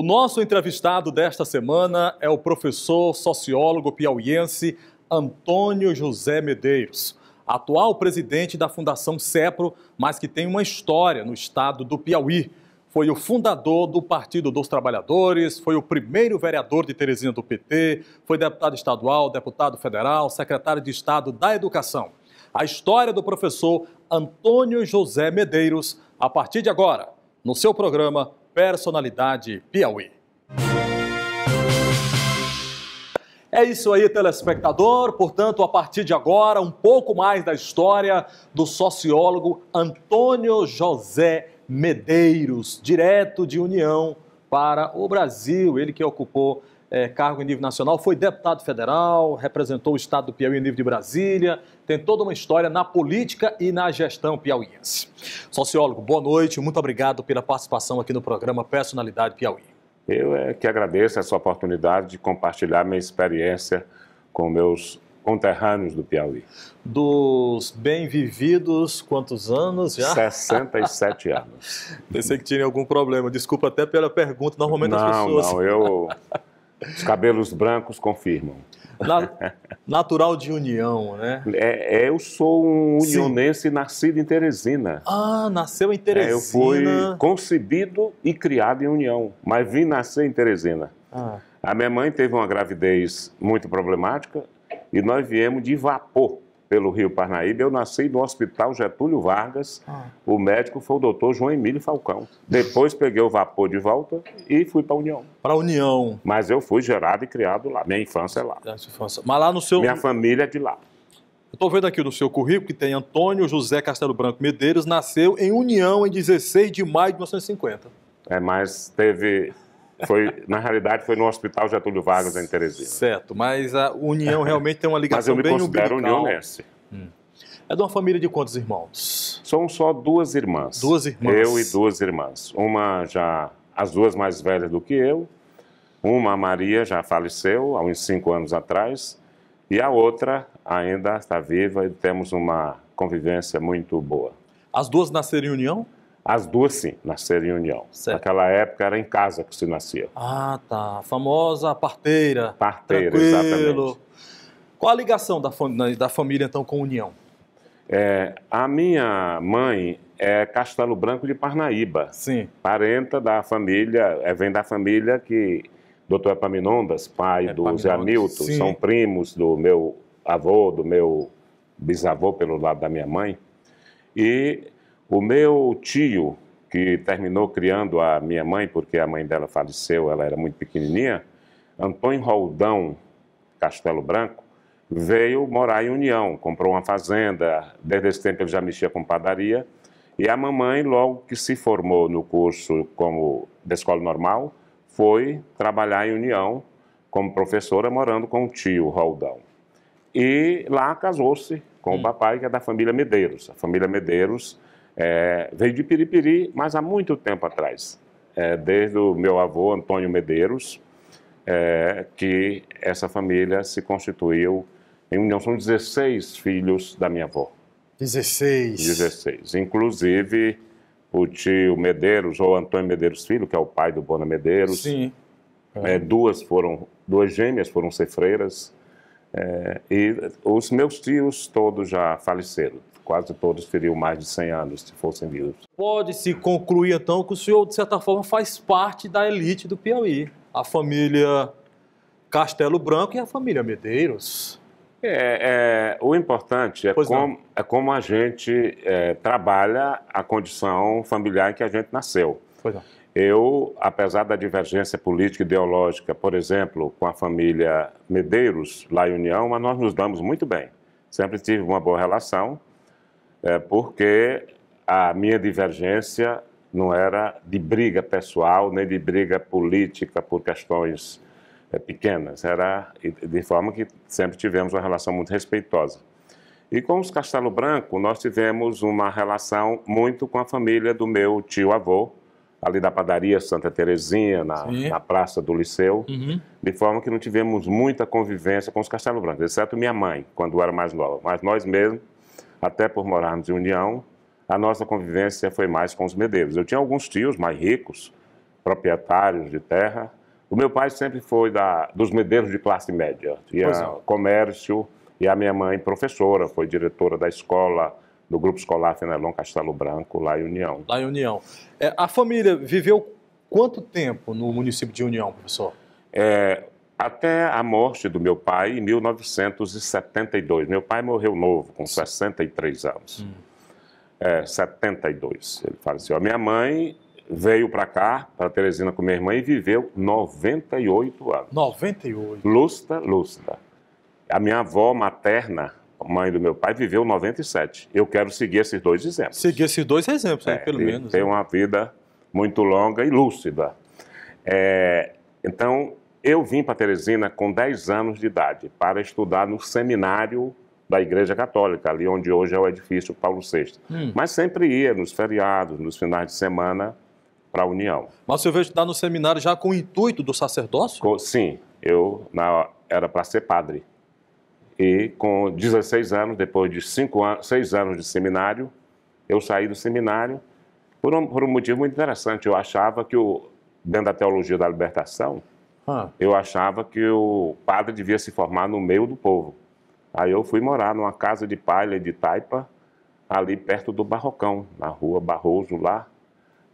O nosso entrevistado desta semana é o professor sociólogo piauiense Antônio José Medeiros, atual presidente da Fundação CEPRO, mas que tem uma história no estado do Piauí. Foi o fundador do Partido dos Trabalhadores, foi o primeiro vereador de Teresina do PT, foi deputado estadual, deputado federal, secretário de Estado da Educação. A história do professor Antônio José Medeiros, a partir de agora, no seu programa Personalidade Piauí. É isso aí, telespectador. Portanto, a partir de agora, um pouco mais da história do sociólogo Antônio José Medeiros, direto de União para o Brasil. Ele que ocupou é, cargo em nível nacional, foi deputado federal, representou o estado do Piauí em nível de Brasília, tem toda uma história na política e na gestão piauiense. Sociólogo, boa noite, muito obrigado pela participação aqui no programa Personalidade Piauí. Eu é que agradeço essa oportunidade de compartilhar minha experiência com meus conterrâneos do Piauí. Dos bem vividos, quantos anos já? 67 anos. Pensei que tinha algum problema. Desculpa até pela pergunta. Normalmente não, as pessoas. Não, eu Os cabelos brancos confirmam. Na, natural de União, né? É, é eu sou um unionense Sim. nascido em Teresina. Ah, nasceu em Teresina. É, eu fui concebido e criado em União, mas vim nascer em Teresina. Ah. A minha mãe teve uma gravidez muito problemática e nós viemos de vapor pelo Rio Parnaíba, eu nasci no Hospital Getúlio Vargas. Ah. O médico foi o doutor João Emílio Falcão. Depois peguei o vapor de volta e fui para a União. Para a União. Mas eu fui gerado e criado lá. Minha infância é lá. Infância. Mas lá no seu... Minha família é de lá. Eu estou vendo aqui no seu currículo que tem Antônio José Castelo Branco Medeiros, nasceu em União em 16 de maio de 1950. É, mas teve foi, na realidade, foi no Hospital Getúlio Vargas, em Teresina. Certo, mas a União realmente tem uma ligação bem umbilical. Mas eu me considero umbilical. União nesse. Hum. É de uma família de quantos irmãos? São só duas irmãs. Duas irmãs. Eu e duas irmãs. Uma já, as duas mais velhas do que eu. Uma, a Maria, já faleceu há uns cinco anos atrás. E a outra ainda está viva e temos uma convivência muito boa. As duas nasceram em união? As duas, sim, nasceram em União. Certo. Naquela época era em casa que se nascia. Ah, tá. A famosa parteira. Parteira, Tranquilo. exatamente. Qual a ligação da, da família, então, com União? É, a minha mãe é Castelo Branco de Parnaíba. Sim. Parenta da família, é, vem da família que... Doutor Epaminondas, pai é, do Epaminondas, Zé Hamilton, sim. são primos do meu avô, do meu bisavô pelo lado da minha mãe. E o meu tio, que terminou criando a minha mãe, porque a mãe dela faleceu, ela era muito pequenininha, Antônio Roldão Castelo Branco, veio morar em União, comprou uma fazenda, desde esse tempo ele já mexia com padaria, e a mamãe, logo que se formou no curso como da escola normal, foi trabalhar em União como professora, morando com o tio Roldão. E lá casou-se com o hum. papai, que é da família Medeiros. A família Medeiros é, veio de Piripiri, mas há muito tempo atrás, é, desde o meu avô Antônio Medeiros, é, que essa família se constituiu em união. São 16 filhos da minha avó. 16. 16. Inclusive o tio Medeiros, ou Antônio Medeiros Filho, que é o pai do Bona Medeiros. Sim. É, é. duas foram, duas gêmeas foram ser freiras. É, e os meus tios todos já faleceram quase todos teriam mais de 100 anos se fossem vivos. Pode-se concluir então que o senhor, de certa forma, faz parte da elite do Piauí. A família Castelo Branco e a família Medeiros. É, é o importante é como, é como, a gente é, trabalha a condição familiar em que a gente nasceu. Pois não. Eu, apesar da divergência política e ideológica, por exemplo, com a família Medeiros, lá em União, mas nós nos damos muito bem. Sempre tive uma boa relação é, porque a minha divergência não era de briga pessoal nem de briga política por questões é, pequenas, era de forma que sempre tivemos uma relação muito respeitosa. E com os Castelo Branco, nós tivemos uma relação muito com a família do meu tio-avô, ali da padaria Santa Terezinha, na, na praça do Liceu, uhum. de forma que não tivemos muita convivência com os Castelo Branco, exceto minha mãe, quando era mais nova. Mas nós mesmos até por morarmos em União, a nossa convivência foi mais com os Medeiros. Eu tinha alguns tios mais ricos, proprietários de terra. O meu pai sempre foi da, dos Medeiros de classe média, tinha é. comércio, e a minha mãe, professora, foi diretora da escola do grupo escolar Fenelon Castelo Branco, lá em União. Lá em União. É, a família viveu quanto tempo no município de União, professor? É, até a morte do meu pai em 1972. Meu pai morreu novo, com 63 anos. Hum. É, 72, ele faleceu. A minha mãe veio para cá, para Teresina com minha irmã, e viveu 98 anos. 98? Lusta, lusta. A minha avó materna, mãe do meu pai, viveu 97. Eu quero seguir esses dois exemplos. Seguir esses dois exemplos, é, aí, pelo menos. Tem né? uma vida muito longa e lúcida. É, então, eu vim para Teresina com 10 anos de idade para estudar no seminário da Igreja Católica, ali onde hoje é o edifício Paulo VI. Hum. Mas sempre ia nos feriados, nos finais de semana, para a União. Mas você veio estudar no seminário já com o intuito do sacerdócio? Com, sim, eu na, era para ser padre. E com 16 anos, depois de 5 anos, 6 anos de seminário, eu saí do seminário por um, por um motivo muito interessante. Eu achava que, o, dentro da teologia da libertação, ah. Eu achava que o padre devia se formar no meio do povo. Aí eu fui morar numa casa de palha de taipa, ali perto do Barrocão, na rua Barroso, lá,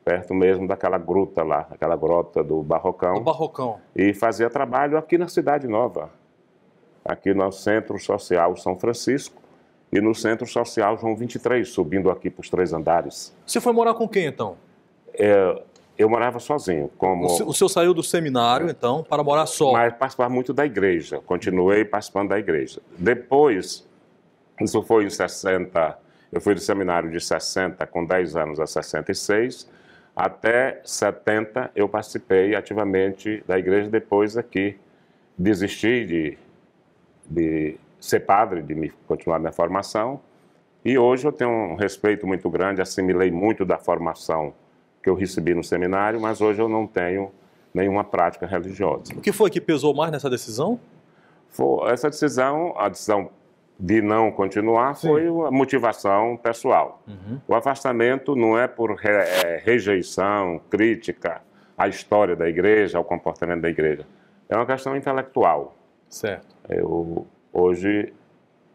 perto mesmo daquela gruta lá, aquela grota do Barrocão. Do Barrocão. E fazia trabalho aqui na Cidade Nova, aqui no Centro Social São Francisco e no Centro Social João 23, subindo aqui para os três andares. Você foi morar com quem então? É, eu morava sozinho, como... O, o senhor saiu do seminário, então, para morar só. Mas participava muito da igreja, continuei participando da igreja. Depois, isso foi em 60, eu fui do seminário de 60, com 10 anos a 66, até 70 eu participei ativamente da igreja, depois aqui desisti de, de ser padre, de me, continuar minha formação, e hoje eu tenho um respeito muito grande, assimilei muito da formação que eu recebi no seminário, mas hoje eu não tenho nenhuma prática religiosa. O que foi que pesou mais nessa decisão? Foi, essa decisão, a decisão de não continuar Sim. foi a motivação pessoal. Uhum. O afastamento não é por é, rejeição, crítica à história da igreja, ao comportamento da igreja. É uma questão intelectual. Certo. Eu hoje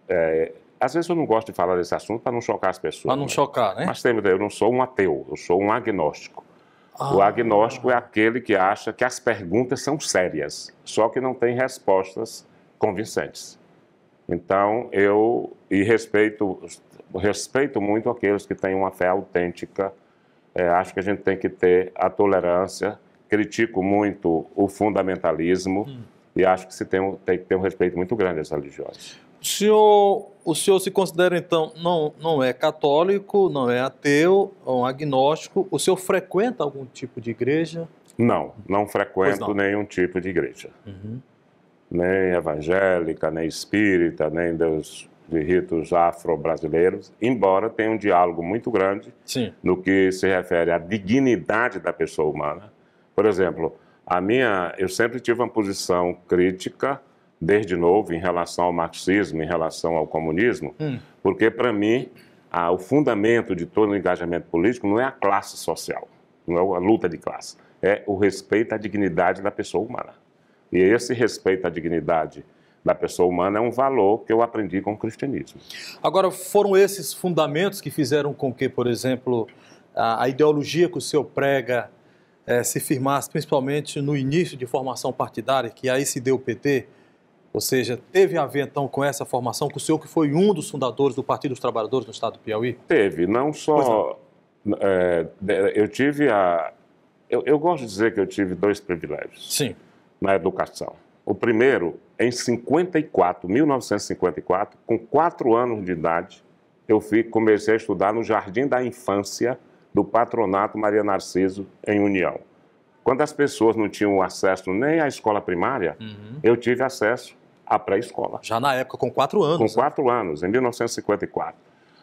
é, às vezes eu não gosto de falar desse assunto para não chocar as pessoas. Para não né? chocar, né? Mas tem, eu não sou um ateu, eu sou um agnóstico. Ah, o agnóstico é aquele que acha que as perguntas são sérias, só que não tem respostas convincentes. Então, eu e respeito, respeito muito aqueles que têm uma fé autêntica. É, acho que a gente tem que ter a tolerância. Critico muito o fundamentalismo hum. e acho que se tem, tem que ter um respeito muito grande às religiões. O senhor, o senhor se considera, então, não, não é católico, não é ateu, é um agnóstico. O senhor frequenta algum tipo de igreja? Não, não frequento não. nenhum tipo de igreja. Uhum. Nem evangélica, nem espírita, nem dos de ritos afro-brasileiros, embora tenha um diálogo muito grande Sim. no que se refere à dignidade da pessoa humana. Por exemplo, a minha, eu sempre tive uma posição crítica desde novo em relação ao marxismo, em relação ao comunismo, hum. porque para mim a, o fundamento de todo o engajamento político não é a classe social, não é a luta de classe, é o respeito à dignidade da pessoa humana. E esse respeito à dignidade da pessoa humana é um valor que eu aprendi com o cristianismo. Agora, foram esses fundamentos que fizeram com que, por exemplo, a, a ideologia que o senhor prega é, se firmasse, principalmente no início de formação partidária, que aí se deu o PT, ou seja, teve a ver então com essa formação com o senhor que foi um dos fundadores do Partido dos Trabalhadores no estado do Piauí? Teve, não só. Não. É, eu tive a. Eu, eu gosto de dizer que eu tive dois privilégios. Sim. Na educação. O primeiro, em 54, 1954, com quatro anos de idade, eu fui, comecei a estudar no Jardim da Infância do Patronato Maria Narciso, em União. Quando as pessoas não tinham acesso nem à escola primária, uhum. eu tive acesso a pré-escola. Já na época, com quatro anos. Com né? quatro anos, em 1954.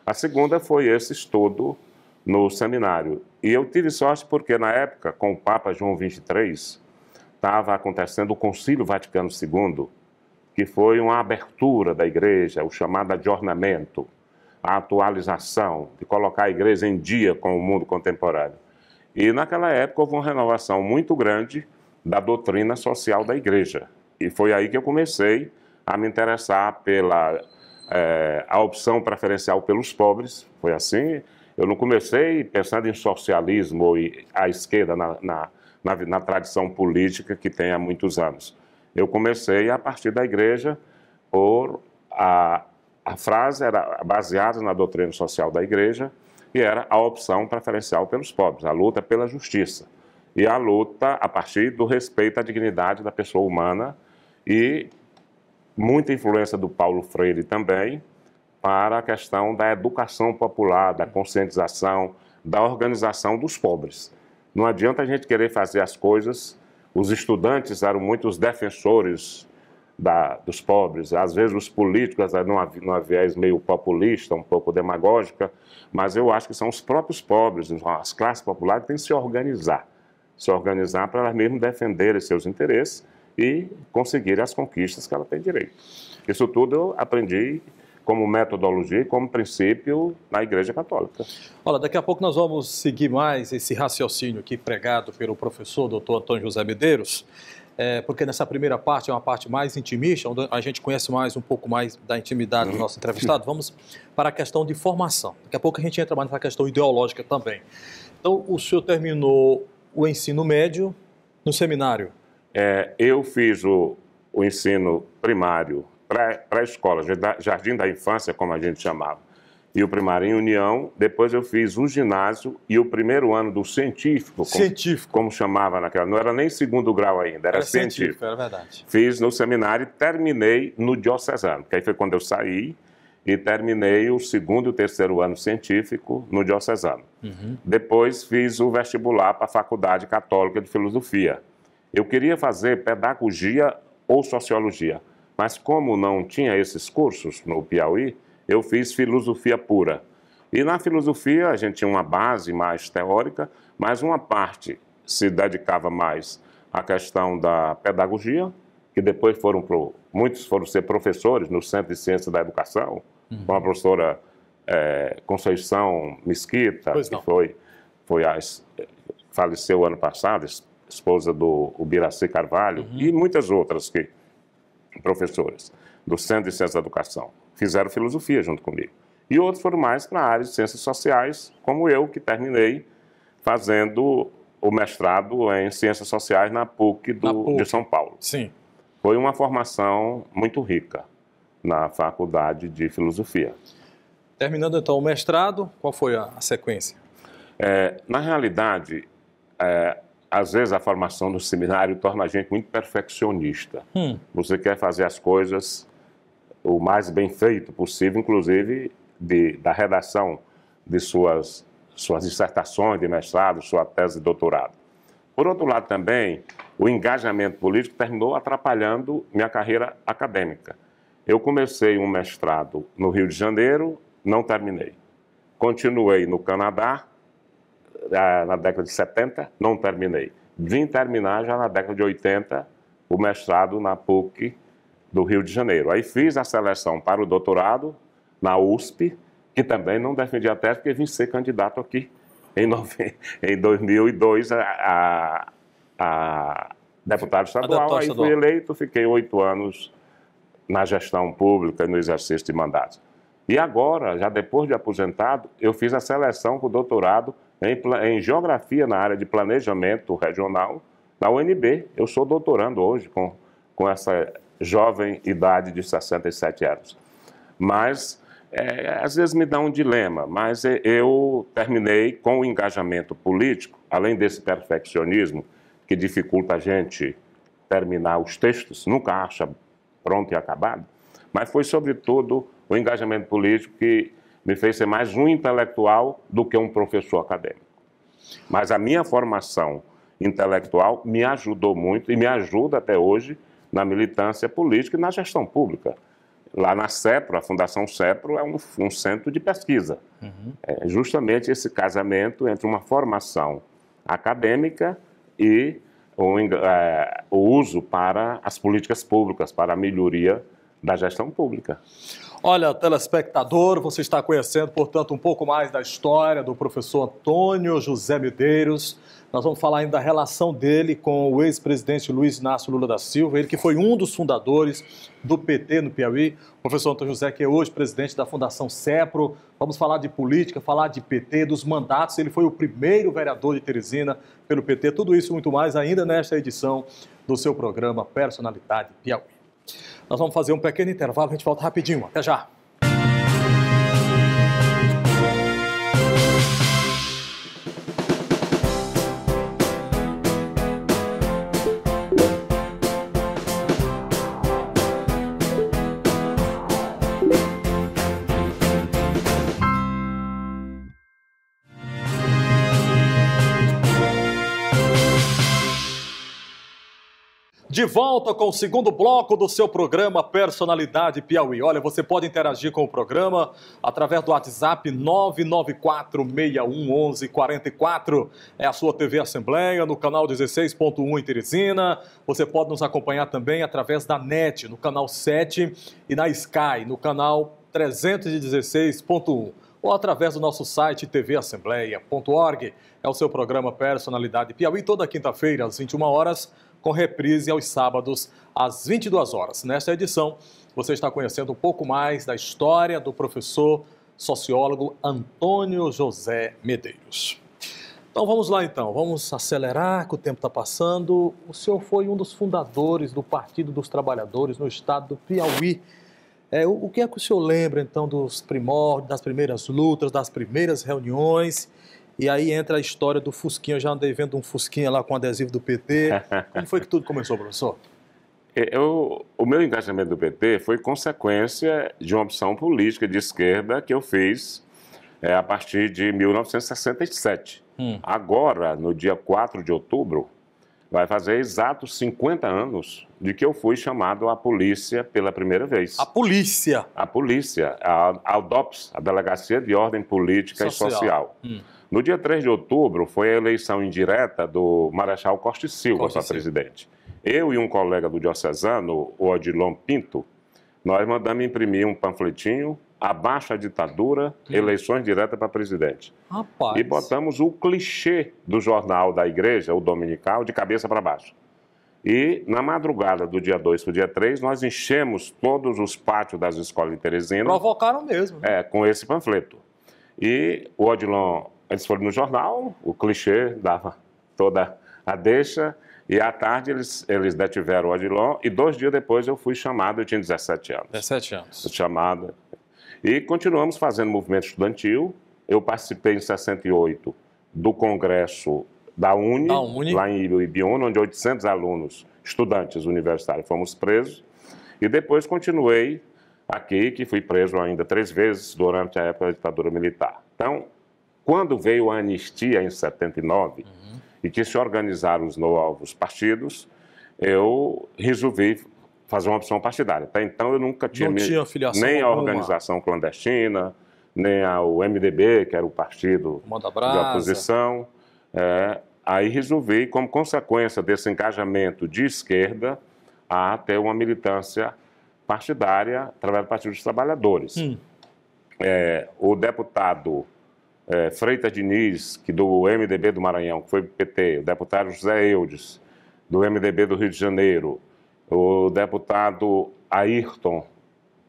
A segunda foi esse estudo no seminário. E eu tive sorte porque, na época, com o Papa João XXIII, estava acontecendo o Concílio Vaticano II, que foi uma abertura da igreja, o chamado adjornamento, a atualização, de colocar a igreja em dia com o mundo contemporâneo. E naquela época houve uma renovação muito grande da doutrina social da igreja. E foi aí que eu comecei a me interessar pela é, a opção preferencial pelos pobres. Foi assim. Eu não comecei pensando em socialismo ou a esquerda na, na, na, na tradição política que tem há muitos anos. Eu comecei a partir da igreja por a, a frase era baseada na doutrina social da igreja e era a opção preferencial pelos pobres, a luta pela justiça e a luta a partir do respeito à dignidade da pessoa humana e muita influência do Paulo Freire também para a questão da educação popular, da conscientização, da organização dos pobres. Não adianta a gente querer fazer as coisas. Os estudantes eram muitos defensores da, dos pobres. Às vezes os políticos, eh, numa, numa viés meio populista, um pouco demagógica, mas eu acho que são os próprios pobres, as classes populares, que têm que se organizar. Se organizar para elas mesmas defenderem seus interesses e conseguir as conquistas que ela tem direito. Isso tudo eu aprendi como metodologia e como princípio na Igreja Católica. Olha, daqui a pouco nós vamos seguir mais esse raciocínio aqui pregado pelo professor Dr. Antônio José Medeiros, é, porque nessa primeira parte é uma parte mais intimista, onde a gente conhece mais um pouco mais da intimidade do uhum. nosso entrevistado. Vamos para a questão de formação. Daqui a pouco a gente entra mais na questão ideológica também. Então, o senhor terminou o ensino médio no seminário. É, eu fiz o, o ensino primário para a escola, Jardim da Infância, como a gente chamava, e o primário em União. Depois eu fiz o ginásio e o primeiro ano do científico. Científico. Como, como chamava naquela. Não era nem segundo grau ainda, era, era científico. científico. Era verdade. Fiz no seminário e terminei no diocesano, que aí foi quando eu saí e terminei o segundo e o terceiro ano científico no diocesano. Uhum. Depois fiz o vestibular para a Faculdade Católica de Filosofia. Eu queria fazer pedagogia ou sociologia, mas como não tinha esses cursos no Piauí, eu fiz filosofia pura. E na filosofia a gente tinha uma base mais teórica, mas uma parte se dedicava mais à questão da pedagogia, que depois foram pro, muitos foram ser professores no Centro de Ciência da Educação, uhum. com a professora é, Conceição Mesquita, que foi, foi faleceu ano passado, esposa do Ubiraci Carvalho, uhum. e muitas outras que professoras do Centro de Ciências da Educação fizeram filosofia junto comigo. E outros foram mais para a área de ciências sociais, como eu, que terminei fazendo o mestrado em ciências sociais na PUC, do, na PUC. de São Paulo. Sim. Foi uma formação muito rica na faculdade de filosofia. Terminando então o mestrado, qual foi a, sequência? É, na realidade, é, às vezes a formação no seminário torna a gente muito perfeccionista. Hum. Você quer fazer as coisas o mais bem feito possível, inclusive de, da redação de suas, suas dissertações de mestrado, sua tese de doutorado. Por outro lado, também, o engajamento político terminou atrapalhando minha carreira acadêmica. Eu comecei um mestrado no Rio de Janeiro, não terminei. Continuei no Canadá, na década de 70, não terminei. Vim terminar já na década de 80 o mestrado na PUC do Rio de Janeiro. Aí fiz a seleção para o doutorado na USP, que também não defendi a tese, porque vim ser candidato aqui em, nove... em 2002 a, a, a deputado estadual. A aí estadual. fui eleito, fiquei oito anos na gestão pública e no exercício de mandatos. E agora, já depois de aposentado, eu fiz a seleção para o doutorado em, em Geografia na área de Planejamento Regional da UNB. Eu sou doutorando hoje com, com essa jovem idade de 67 anos. Mas é, às vezes me dá um dilema, mas é, eu terminei com o engajamento político, além desse perfeccionismo que dificulta a gente terminar os textos, nunca acha pronto e acabado, mas foi sobretudo o engajamento político que me fez ser mais um intelectual do que um professor acadêmico. Mas a minha formação intelectual me ajudou muito e me ajuda até hoje na militância política e na gestão pública. Lá na CEPRO, a Fundação CEPRO é um, um centro de pesquisa. Uhum. É justamente esse casamento entre uma formação acadêmica e o, é, o uso para as políticas públicas, para a melhoria da gestão pública. Olha, telespectador, você está conhecendo, portanto, um pouco mais da história do professor Antônio José Medeiros. Nós vamos falar ainda da relação dele com o ex-presidente Luiz Inácio Lula da Silva, ele que foi um dos fundadores do PT no Piauí. O professor Antônio José, que é hoje presidente da Fundação CEPRO. Vamos falar de política, falar de PT, dos mandatos. Ele foi o primeiro vereador de Teresina pelo PT. Tudo isso e muito mais ainda nesta edição do seu programa Personalidade Piauí. Nós vamos fazer um pequeno intervalo, a gente volta rapidinho. Até já! De volta com o segundo bloco do seu programa Personalidade Piauí. Olha, você pode interagir com o programa através do WhatsApp 994611144. É a sua TV Assembleia, no canal 16.1 em Teresina. Você pode nos acompanhar também através da NET, no canal 7 e na Sky, no canal 316.1 ou através do nosso site tvassembleia.org. É o seu programa Personalidade Piauí, toda quinta-feira, às 21 horas com reprise aos sábados às 22 horas. Nesta edição, você está conhecendo um pouco mais da história do professor sociólogo Antônio José Medeiros. Então vamos lá então, vamos acelerar que o tempo está passando. O senhor foi um dos fundadores do Partido dos Trabalhadores no estado do Piauí. É, o, o, que é que o senhor lembra então dos primórdios, das primeiras lutas, das primeiras reuniões e aí entra a história do Fusquinha. Eu já andei vendo um Fusquinha lá com adesivo do PT. Como foi que tudo começou, professor? Eu, o meu engajamento do PT foi consequência de uma opção política de esquerda que eu fiz é, a partir de 1967. Hum. Agora, no dia 4 de outubro, vai fazer exatos 50 anos de que eu fui chamado à polícia pela primeira vez. A polícia? A polícia, a, a DOPS, a Delegacia de Ordem Política social. e Social. Hum. No dia 3 de outubro, foi a eleição indireta do Marechal Costa e Silva para presidente. Eu e um colega do Diocesano, o Odilon Pinto, nós mandamos imprimir um panfletinho abaixo a ditadura, hum. eleições diretas para presidente. Rapaz. E botamos o clichê do jornal da igreja, o dominical, de cabeça para baixo. E na madrugada do dia 2 para o dia 3, nós enchemos todos os pátios das escolas de Teresina. Provocaram mesmo. Né? É, com esse panfleto. E o Odilon eles foram no jornal, o clichê dava toda a deixa, e à tarde eles, eles detiveram o Odilon, e dois dias depois eu fui chamado, eu tinha 17 anos. 17 anos. Chamado. E continuamos fazendo movimento estudantil. Eu participei em 68 do congresso da Uni, da Uni. lá em Ibiúna, onde 800 alunos, estudantes universitários, fomos presos. E depois continuei aqui, que fui preso ainda três vezes durante a época da ditadura militar. Então, quando veio a anistia em 79 uhum. e que se organizaram os novos partidos, eu resolvi fazer uma opção partidária. Até então eu nunca tinha, não tinha filiação nem alguma. a organização clandestina, nem ao MDB, que era o partido de oposição. É, aí resolvi, como consequência desse engajamento de esquerda, a ter uma militância partidária através do Partido dos Trabalhadores. Hum. É, o deputado é, Freitas Diniz, que do MDB do Maranhão, que foi PT, o deputado José Eudes, do MDB do Rio de Janeiro, o deputado Ayrton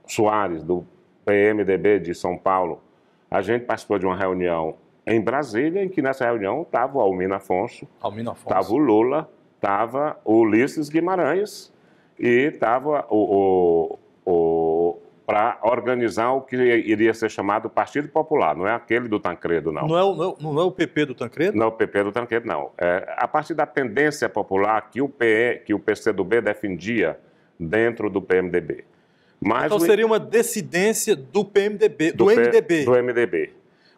Soares, do PMDB de São Paulo, a gente participou de uma reunião em Brasília, em que nessa reunião estava o Almino Afonso, estava o Lula, estava o Ulisses Guimarães e estava o, o, o para organizar o que iria ser chamado Partido Popular, não é aquele do Tancredo, não. Não é o, não, é não é o PP do Tancredo? Não é o PP do Tancredo, não. É, a partir da tendência popular que o, PE, que o PCdoB defendia dentro do PMDB. Mas então seria uma dissidência do PMDB, do, do MDB. do MDB.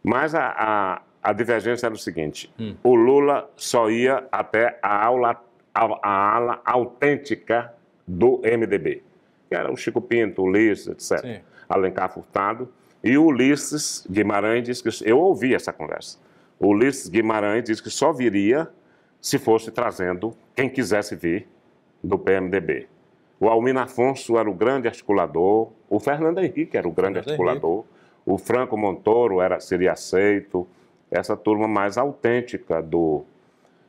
Mas a, a, a, divergência era o seguinte, hum. o Lula só ia até a, aula, a, a ala autêntica do MDB que era o Chico Pinto, o Ulisses, etc. Sim. Alencar Furtado. E o Ulisses Guimarães que. Eu ouvi essa conversa. O Ulisses Guimarães disse que só viria se fosse trazendo quem quisesse vir do PMDB. O Almir Afonso era o grande articulador, o Fernando Henrique era o grande Fernando articulador, Henrique. o Franco Montoro era, seria aceito, essa turma mais autêntica do,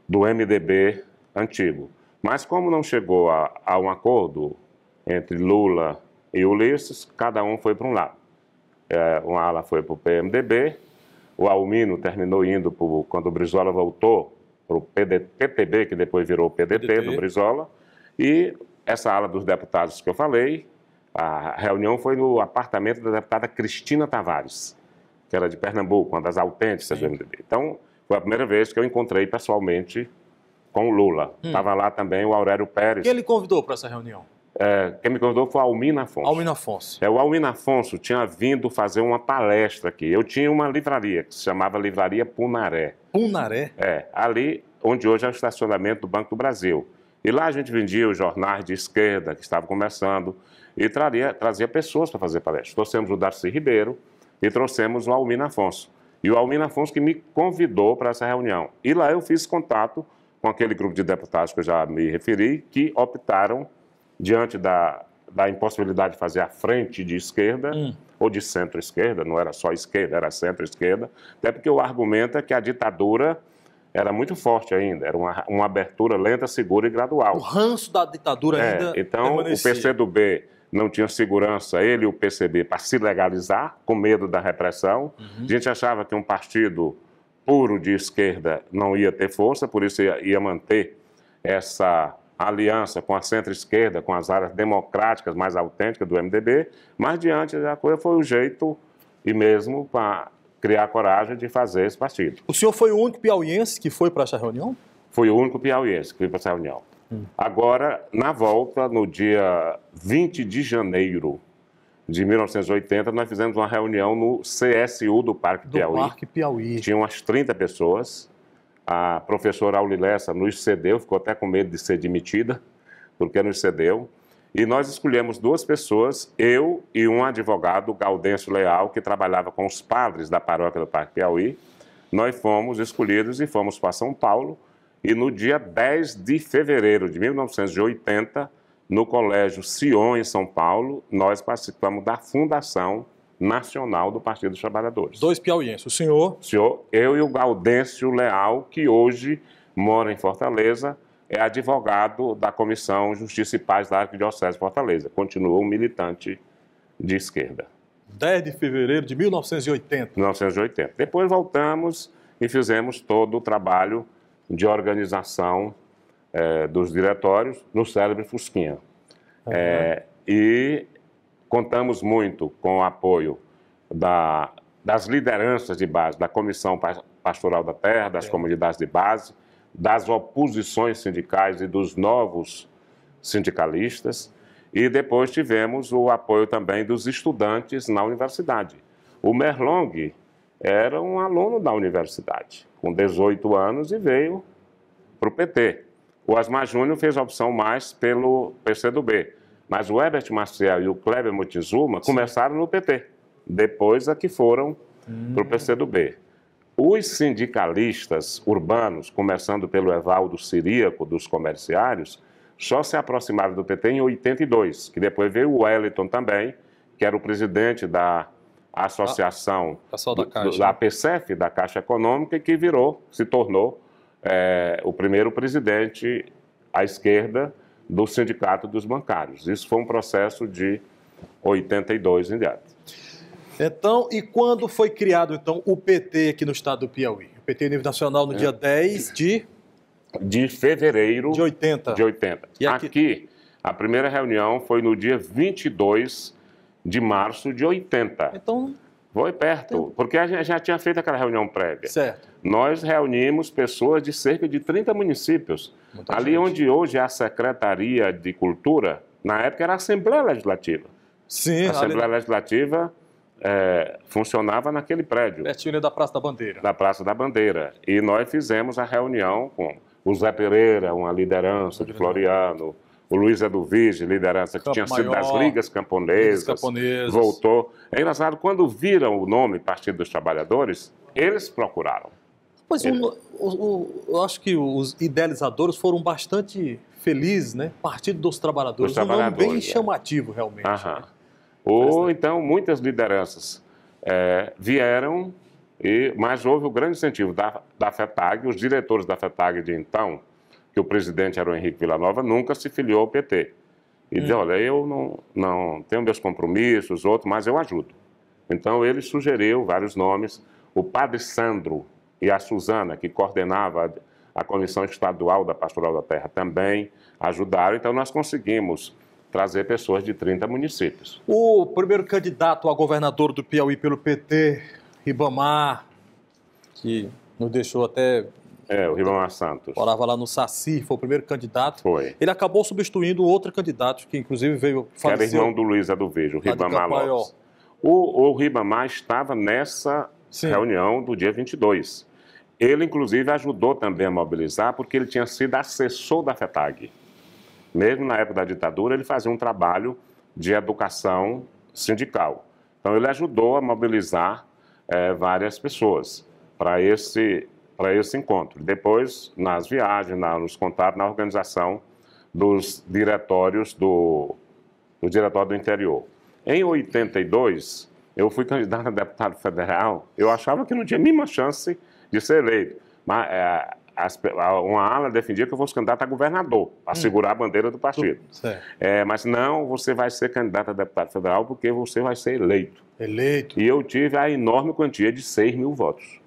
do MDB antigo. Mas como não chegou a, a um acordo, entre Lula e Ulisses, cada um foi para um lado. É, uma ala foi para o PMDB, o Almino terminou indo, pro, quando o Brizola voltou, para o PTB, que depois virou o PDT, PDT do Brizola, e essa ala dos deputados que eu falei, a reunião foi no apartamento da deputada Cristina Tavares, que era de Pernambuco, uma das autênticas Sim. do MDB. Então, foi a primeira vez que eu encontrei pessoalmente com o Lula. Estava hum. lá também o Aurélio Pérez. Quem ele convidou para essa reunião? É, quem me convidou foi o Almino Afonso. Almino Afonso. É, o Almino Afonso tinha vindo fazer uma palestra aqui. Eu tinha uma livraria que se chamava Livraria Punaré. Punaré? É, ali onde hoje é o estacionamento do Banco do Brasil. E lá a gente vendia os jornais de esquerda que estavam começando e traria, trazia pessoas para fazer palestra. Trouxemos o Darcy Ribeiro e trouxemos o Almino Afonso. E o Almino Afonso que me convidou para essa reunião. E lá eu fiz contato com aquele grupo de deputados que eu já me referi, que optaram diante da, da impossibilidade de fazer a frente de esquerda hum. ou de centro-esquerda, não era só esquerda, era centro-esquerda, até porque o argumento é que a ditadura era muito forte ainda, era uma, uma abertura lenta, segura e gradual. O ranço da ditadura é, ainda. Então, permanecia. o PCdoB não tinha segurança, ele e o PCB, para se legalizar, com medo da repressão. Uhum. A gente achava que um partido puro de esquerda não ia ter força, por isso ia, ia manter essa aliança com a centro-esquerda, com as áreas democráticas mais autênticas do MDB, mas diante da coisa foi o jeito e mesmo para criar coragem de fazer esse partido. O senhor foi o único piauiense que foi para essa reunião? Fui o único piauiense que foi para essa reunião. Hum. Agora, na volta, no dia 20 de janeiro de 1980, nós fizemos uma reunião no CSU do Parque do Piauí. Parque Piauí. Tinham umas 30 pessoas a professora Aulilessa nos cedeu, ficou até com medo de ser demitida, porque nos cedeu. E nós escolhemos duas pessoas, eu e um advogado, Gaudêncio Leal, que trabalhava com os padres da paróquia do Parque Piauí. Nós fomos escolhidos e fomos para São Paulo. E no dia 10 de fevereiro de 1980, no Colégio Sion, em São Paulo, nós participamos da fundação nacional do Partido dos Trabalhadores. Dois piauienses, o senhor? O senhor, eu e o Gaudêncio Leal, que hoje mora em Fortaleza, é advogado da Comissão Justiça e Paz da Arquidiocese de Fortaleza. Continua um militante de esquerda. 10 de fevereiro de 1980. 1980. Depois voltamos e fizemos todo o trabalho de organização eh, dos diretórios no Cérebro Fusquinha. Uhum. É, e Contamos muito com o apoio da, das lideranças de base, da Comissão Pastoral da Terra, das é. comunidades de base, das oposições sindicais e dos novos sindicalistas. E depois tivemos o apoio também dos estudantes na universidade. O Merlong era um aluno da universidade, com 18 anos, e veio para o PT. O Asmar Júnior fez a opção mais pelo PCdoB. Mas o Herbert Marcial e o Kleber Motizuma começaram no PT, depois é que foram hum. para o PCdoB. Os sindicalistas urbanos, começando pelo Evaldo Siríaco, dos comerciários, só se aproximaram do PT em 82, que depois veio o Wellington também, que era o presidente da associação ah, da, Caixa, do, da PCF, da Caixa Econômica, que virou, se tornou é, o primeiro presidente à esquerda do Sindicato dos Bancários. Isso foi um processo de 82 em diante. Então, e quando foi criado então o PT aqui no estado do Piauí? O PT nível nacional no é. dia 10 de de fevereiro de 80. De 80. E aqui... aqui a primeira reunião foi no dia 22 de março de 80. Então, foi perto, porque a gente já tinha feito aquela reunião prévia. Certo. Nós reunimos pessoas de cerca de 30 municípios. Muita Ali gente. onde hoje é a Secretaria de Cultura, na época era a Assembleia Legislativa. Sim, a Assembleia ali... Legislativa é, funcionava naquele prédio. Pertinho da Praça da Bandeira. Da Praça da Bandeira. E nós fizemos a reunião com o Zé Pereira, uma liderança de Floriano, o Luiz Aduvige, é liderança que Campo tinha sido Maior, das ligas camponesas, ligas camponesas, voltou. É engraçado, quando viram o nome Partido dos Trabalhadores, eles procuraram. Pois eles... O, o, o, eu acho que os idealizadores foram bastante felizes, né? Partido dos Trabalhadores, dos um trabalhadores, nome bem é. chamativo, realmente. Né? Ou Mas, então, muitas lideranças é, vieram, e, mas houve o grande incentivo da, da FETAG, os diretores da FETAG de então, que o presidente era o Henrique Villanova, nunca se filiou ao PT. E hum. olha, eu não, não tenho meus compromissos, outros, mas eu ajudo. Então ele sugeriu vários nomes, o padre Sandro e a Suzana, que coordenava a Comissão Estadual da Pastoral da Terra, também ajudaram. Então nós conseguimos trazer pessoas de 30 municípios. O primeiro candidato a governador do Piauí pelo PT, Ribamar, que nos deixou até é, o Ribamar Santos. Morava lá no Saci, foi o primeiro candidato. Foi. Ele acabou substituindo outro candidato, que inclusive veio fazer. Que era irmão do Luiz Aduvejo, o Ribamar Lopes. O, o Ribamar estava nessa Sim. reunião do dia 22. Ele, inclusive, ajudou também a mobilizar, porque ele tinha sido assessor da FETAG. Mesmo na época da ditadura, ele fazia um trabalho de educação sindical. Então, ele ajudou a mobilizar é, várias pessoas para esse para esse encontro. Depois, nas viagens, na, nos contatos, na organização dos diretórios do, do Diretório do Interior. Em 82, eu fui candidato a deputado federal, eu achava que não tinha nenhuma chance de ser eleito. Mas é, as, uma ala defendia que eu fosse candidato a governador, para hum. segurar a bandeira do partido. É, mas não, você vai ser candidato a deputado federal porque você vai ser eleito. Eleito. E eu tive a enorme quantia de 6 mil votos.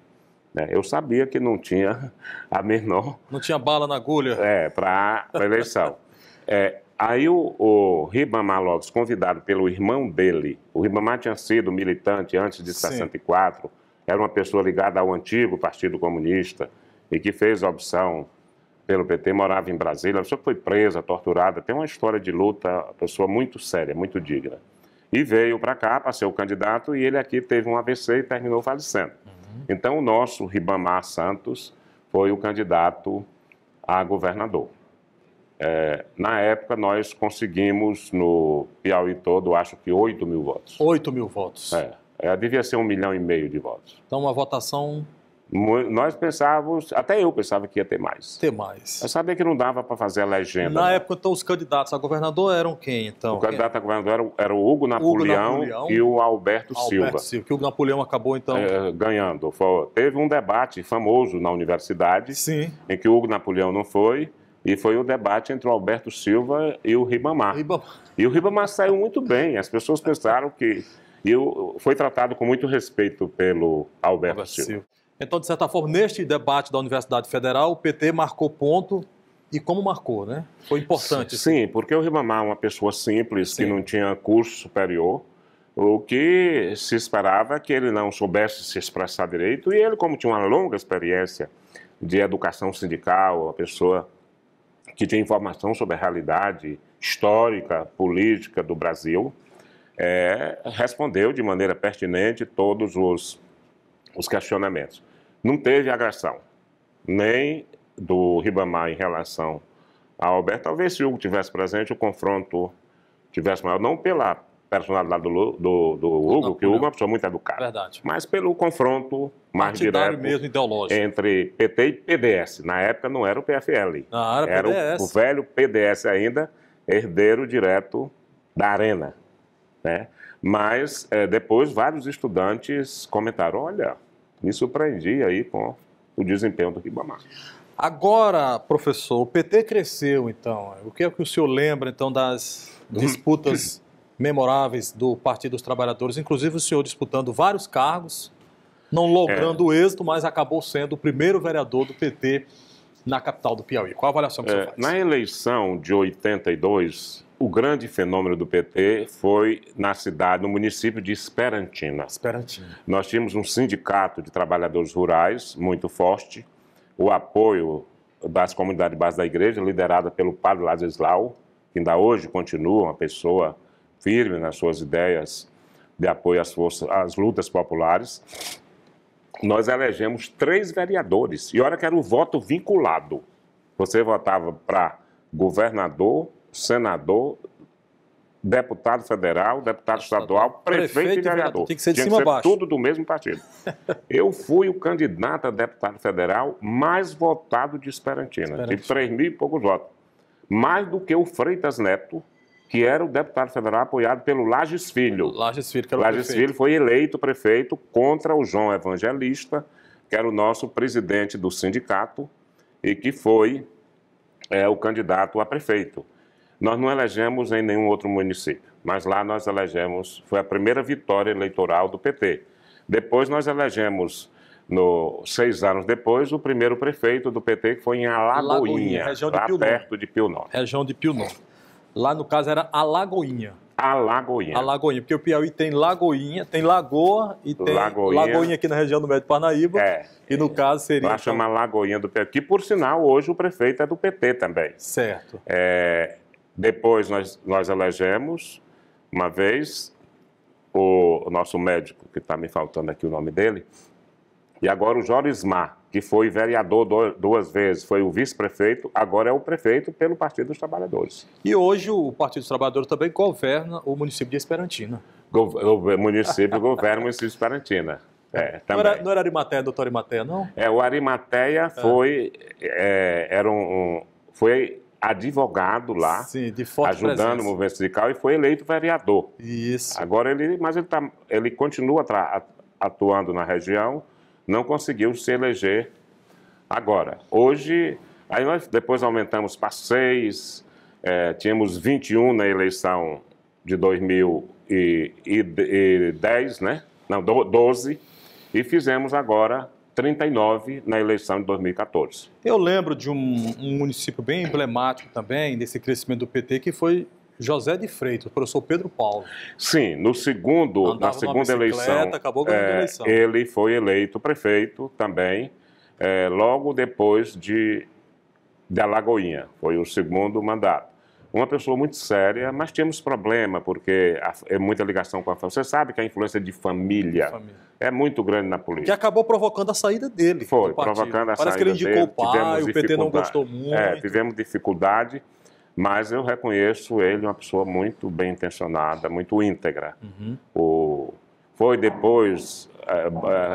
Né? Eu sabia que não tinha a menor. Não tinha bala na agulha. É, para a eleição. é, aí o, o Ribamar Lopes, convidado pelo irmão dele, o Ribamar tinha sido militante antes de 64, Sim. era uma pessoa ligada ao antigo Partido Comunista e que fez a opção pelo PT, morava em Brasília. A pessoa foi presa, torturada, tem uma história de luta, uma pessoa muito séria, muito digna. E veio para cá para ser o candidato e ele aqui teve um AVC e terminou falecendo. Uhum. Então, o nosso Ribamar Santos foi o candidato a governador. É, na época, nós conseguimos no Piauí todo, acho que 8 mil votos. 8 mil votos. É, é, devia ser um milhão e meio de votos. Então, uma votação nós pensávamos, até eu pensava que ia ter mais. Ter mais. Eu sabia que não dava para fazer a legenda. Na né? época, então, os candidatos a governador eram quem, então? O candidato quem? a governador era, era o Hugo Napoleão, Hugo Napoleão, e o Alberto, Alberto Silva. Silva. Que o Napoleão acabou, então... É, ganhando. Foi, teve um debate famoso na universidade, Sim. em que o Hugo Napoleão não foi, e foi o um debate entre o Alberto Silva e o Ribamar. Ribamar. E o Ribamar saiu muito bem. As pessoas pensaram que... E foi tratado com muito respeito pelo Alberto, Alberto Silva. Silva. Então, de certa forma, neste debate da Universidade Federal, o PT marcou ponto e como marcou, né? Foi importante. Sim, sim porque o Ribamar é uma pessoa simples, sim. que não tinha curso superior, o que se esperava é que ele não soubesse se expressar direito, e ele, como tinha uma longa experiência de educação sindical, uma pessoa que tinha informação sobre a realidade histórica, política do Brasil, é, respondeu de maneira pertinente todos os, os questionamentos. Não teve agressão, nem do Ribamar em relação a Alberto. Talvez se o Hugo tivesse presente, o confronto tivesse maior, não pela personalidade do, do, do Hugo, não, que o Hugo é uma pessoa muito educada, Verdade. mas pelo confronto mais Partidário direto mesmo, ideológico. entre PT e PDS. Na época não era o PFL, ah, era, era PDS. O, o velho PDS ainda, herdeiro direto da Arena. Né? Mas é, depois vários estudantes comentaram: olha, me surpreendi aí com o desempenho do Ribamar. Agora, professor, o PT cresceu, então. O que é que o senhor lembra, então, das disputas memoráveis do Partido dos Trabalhadores? Inclusive, o senhor disputando vários cargos, não logrando é. êxito, mas acabou sendo o primeiro vereador do PT na capital do Piauí. Qual a avaliação que o senhor é, faz? Na eleição de 82, o grande fenômeno do PT foi na cidade, no município de Esperantina. Esperantina. Nós tínhamos um sindicato de trabalhadores rurais muito forte, o apoio das comunidades base da igreja, liderada pelo padre Ladislau, que ainda hoje continua uma pessoa firme nas suas ideias de apoio às, forças, às lutas populares. Nós elegemos três vereadores, e olha que era um voto vinculado. Você votava para governador, senador, deputado federal, deputado estadual, prefeito, prefeito e vereador. Tem que ser de Tinha cima a baixo. Tudo do mesmo partido. Eu fui o candidato a deputado federal mais votado de Esperantina, Esperantina. de 3 mil e poucos votos. Mais do que o Freitas Neto, que era o deputado federal apoiado pelo Lages Filho. Lages Filho, que era Lages prefeito. Filho foi eleito prefeito contra o João Evangelista, que era o nosso presidente do sindicato e que foi é, o candidato a prefeito. Nós não elegemos em nenhum outro município, mas lá nós elegemos, foi a primeira vitória eleitoral do PT. Depois nós elegemos, no, seis anos depois, o primeiro prefeito do PT, que foi em Alagoinha, lá de perto de Pio Norte. Região de Pio Norte. Lá, no caso, era Alagoinha. Alagoinha. Alagoinha, porque o Piauí tem Lagoinha, tem Lagoa e tem Lagoinha, Lagoinha aqui na região do Médio Parnaíba. É, e no caso seria. Lá chama Lagoinha do Piauí, que por sinal hoje o prefeito é do PT também. Certo. É, depois nós, nós elegemos, uma vez, o, o nosso médico, que está me faltando aqui o nome dele, e agora o Jorismar, que foi vereador duas vezes, foi o vice-prefeito, agora é o prefeito pelo Partido dos Trabalhadores. E hoje o Partido dos Trabalhadores também governa o município de Esperantina. Go o município governa o município de Esperantina. É, não, era, não era Arimateia, doutor Arimateia, não? É, o Arimateia é. foi, É, era um, um, foi advogado lá, Sim, ajudando presença. o movimento sindical e foi eleito vereador. Isso. Agora ele, mas ele, tá, ele continua atuando na região, não conseguiu se eleger agora. Hoje, aí nós depois aumentamos para seis, é, tínhamos 21 na eleição de 2010, né? Não, 12, e fizemos agora 39 na eleição de 2014. Eu lembro de um, um município bem emblemático também desse crescimento do PT que foi José de Freitas, professor Pedro Paulo. Sim, no segundo, na segunda eleição, acabou ganhando é, eleição. Ele foi eleito prefeito também, é, logo depois de de Alagoinha foi o segundo mandato uma pessoa muito séria, mas tínhamos problema, porque é muita ligação com a família. Você sabe que a influência de família, família, é muito grande na política. Que acabou provocando a saída dele. Foi, provocando a Parece saída dele. Parece que ele indicou dele. o pai, tivemos o PT não gostou muito. É, tivemos dificuldade, mas eu reconheço ele uma pessoa muito bem intencionada, muito íntegra. Uhum. O, foi depois... É,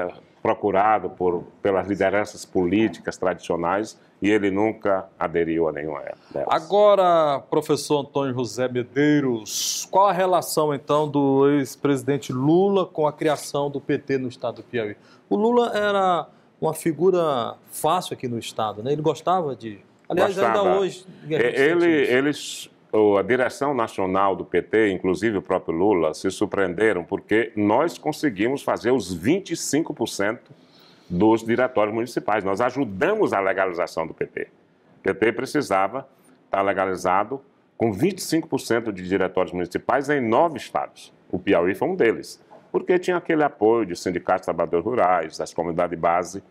é, procurado por, pelas lideranças políticas tradicionais e ele nunca aderiu a nenhuma delas. Agora, professor Antônio José Medeiros, qual a relação então do ex-presidente Lula com a criação do PT no estado do Piauí? O Lula era uma figura fácil aqui no estado, né? Ele gostava de. Aliás, gostava. ainda hoje. Ele, ele a direção nacional do PT, inclusive o próprio Lula, se surpreenderam porque nós conseguimos fazer os 25% dos diretórios municipais. Nós ajudamos a legalização do PT. O PT precisava estar legalizado com 25% de diretórios municipais em nove estados. O Piauí foi um deles, porque tinha aquele apoio de sindicatos de trabalhadores rurais, das comunidades base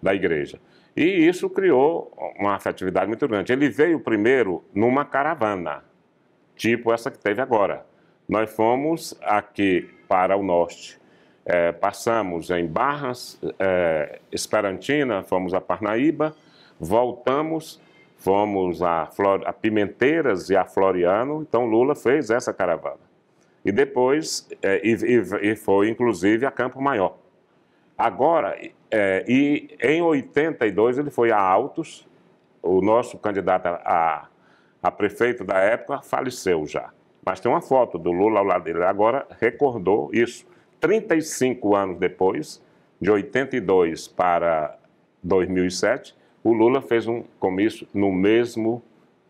da igreja. E isso criou uma afetividade muito grande. Ele veio primeiro numa caravana, tipo essa que teve agora. Nós fomos aqui para o norte, é, passamos em Barras, é, Esperantina, fomos a Parnaíba, voltamos, fomos a, Flor, a Pimenteiras e a Floriano. Então Lula fez essa caravana. E depois, é, e, e, e foi inclusive a Campo Maior. Agora, é, e em 82 ele foi a Autos, o nosso candidato a, a prefeito da época faleceu já. Mas tem uma foto do Lula ao lado dele. Agora recordou isso. 35 anos depois, de 82 para 2007, o Lula fez um comício no mesmo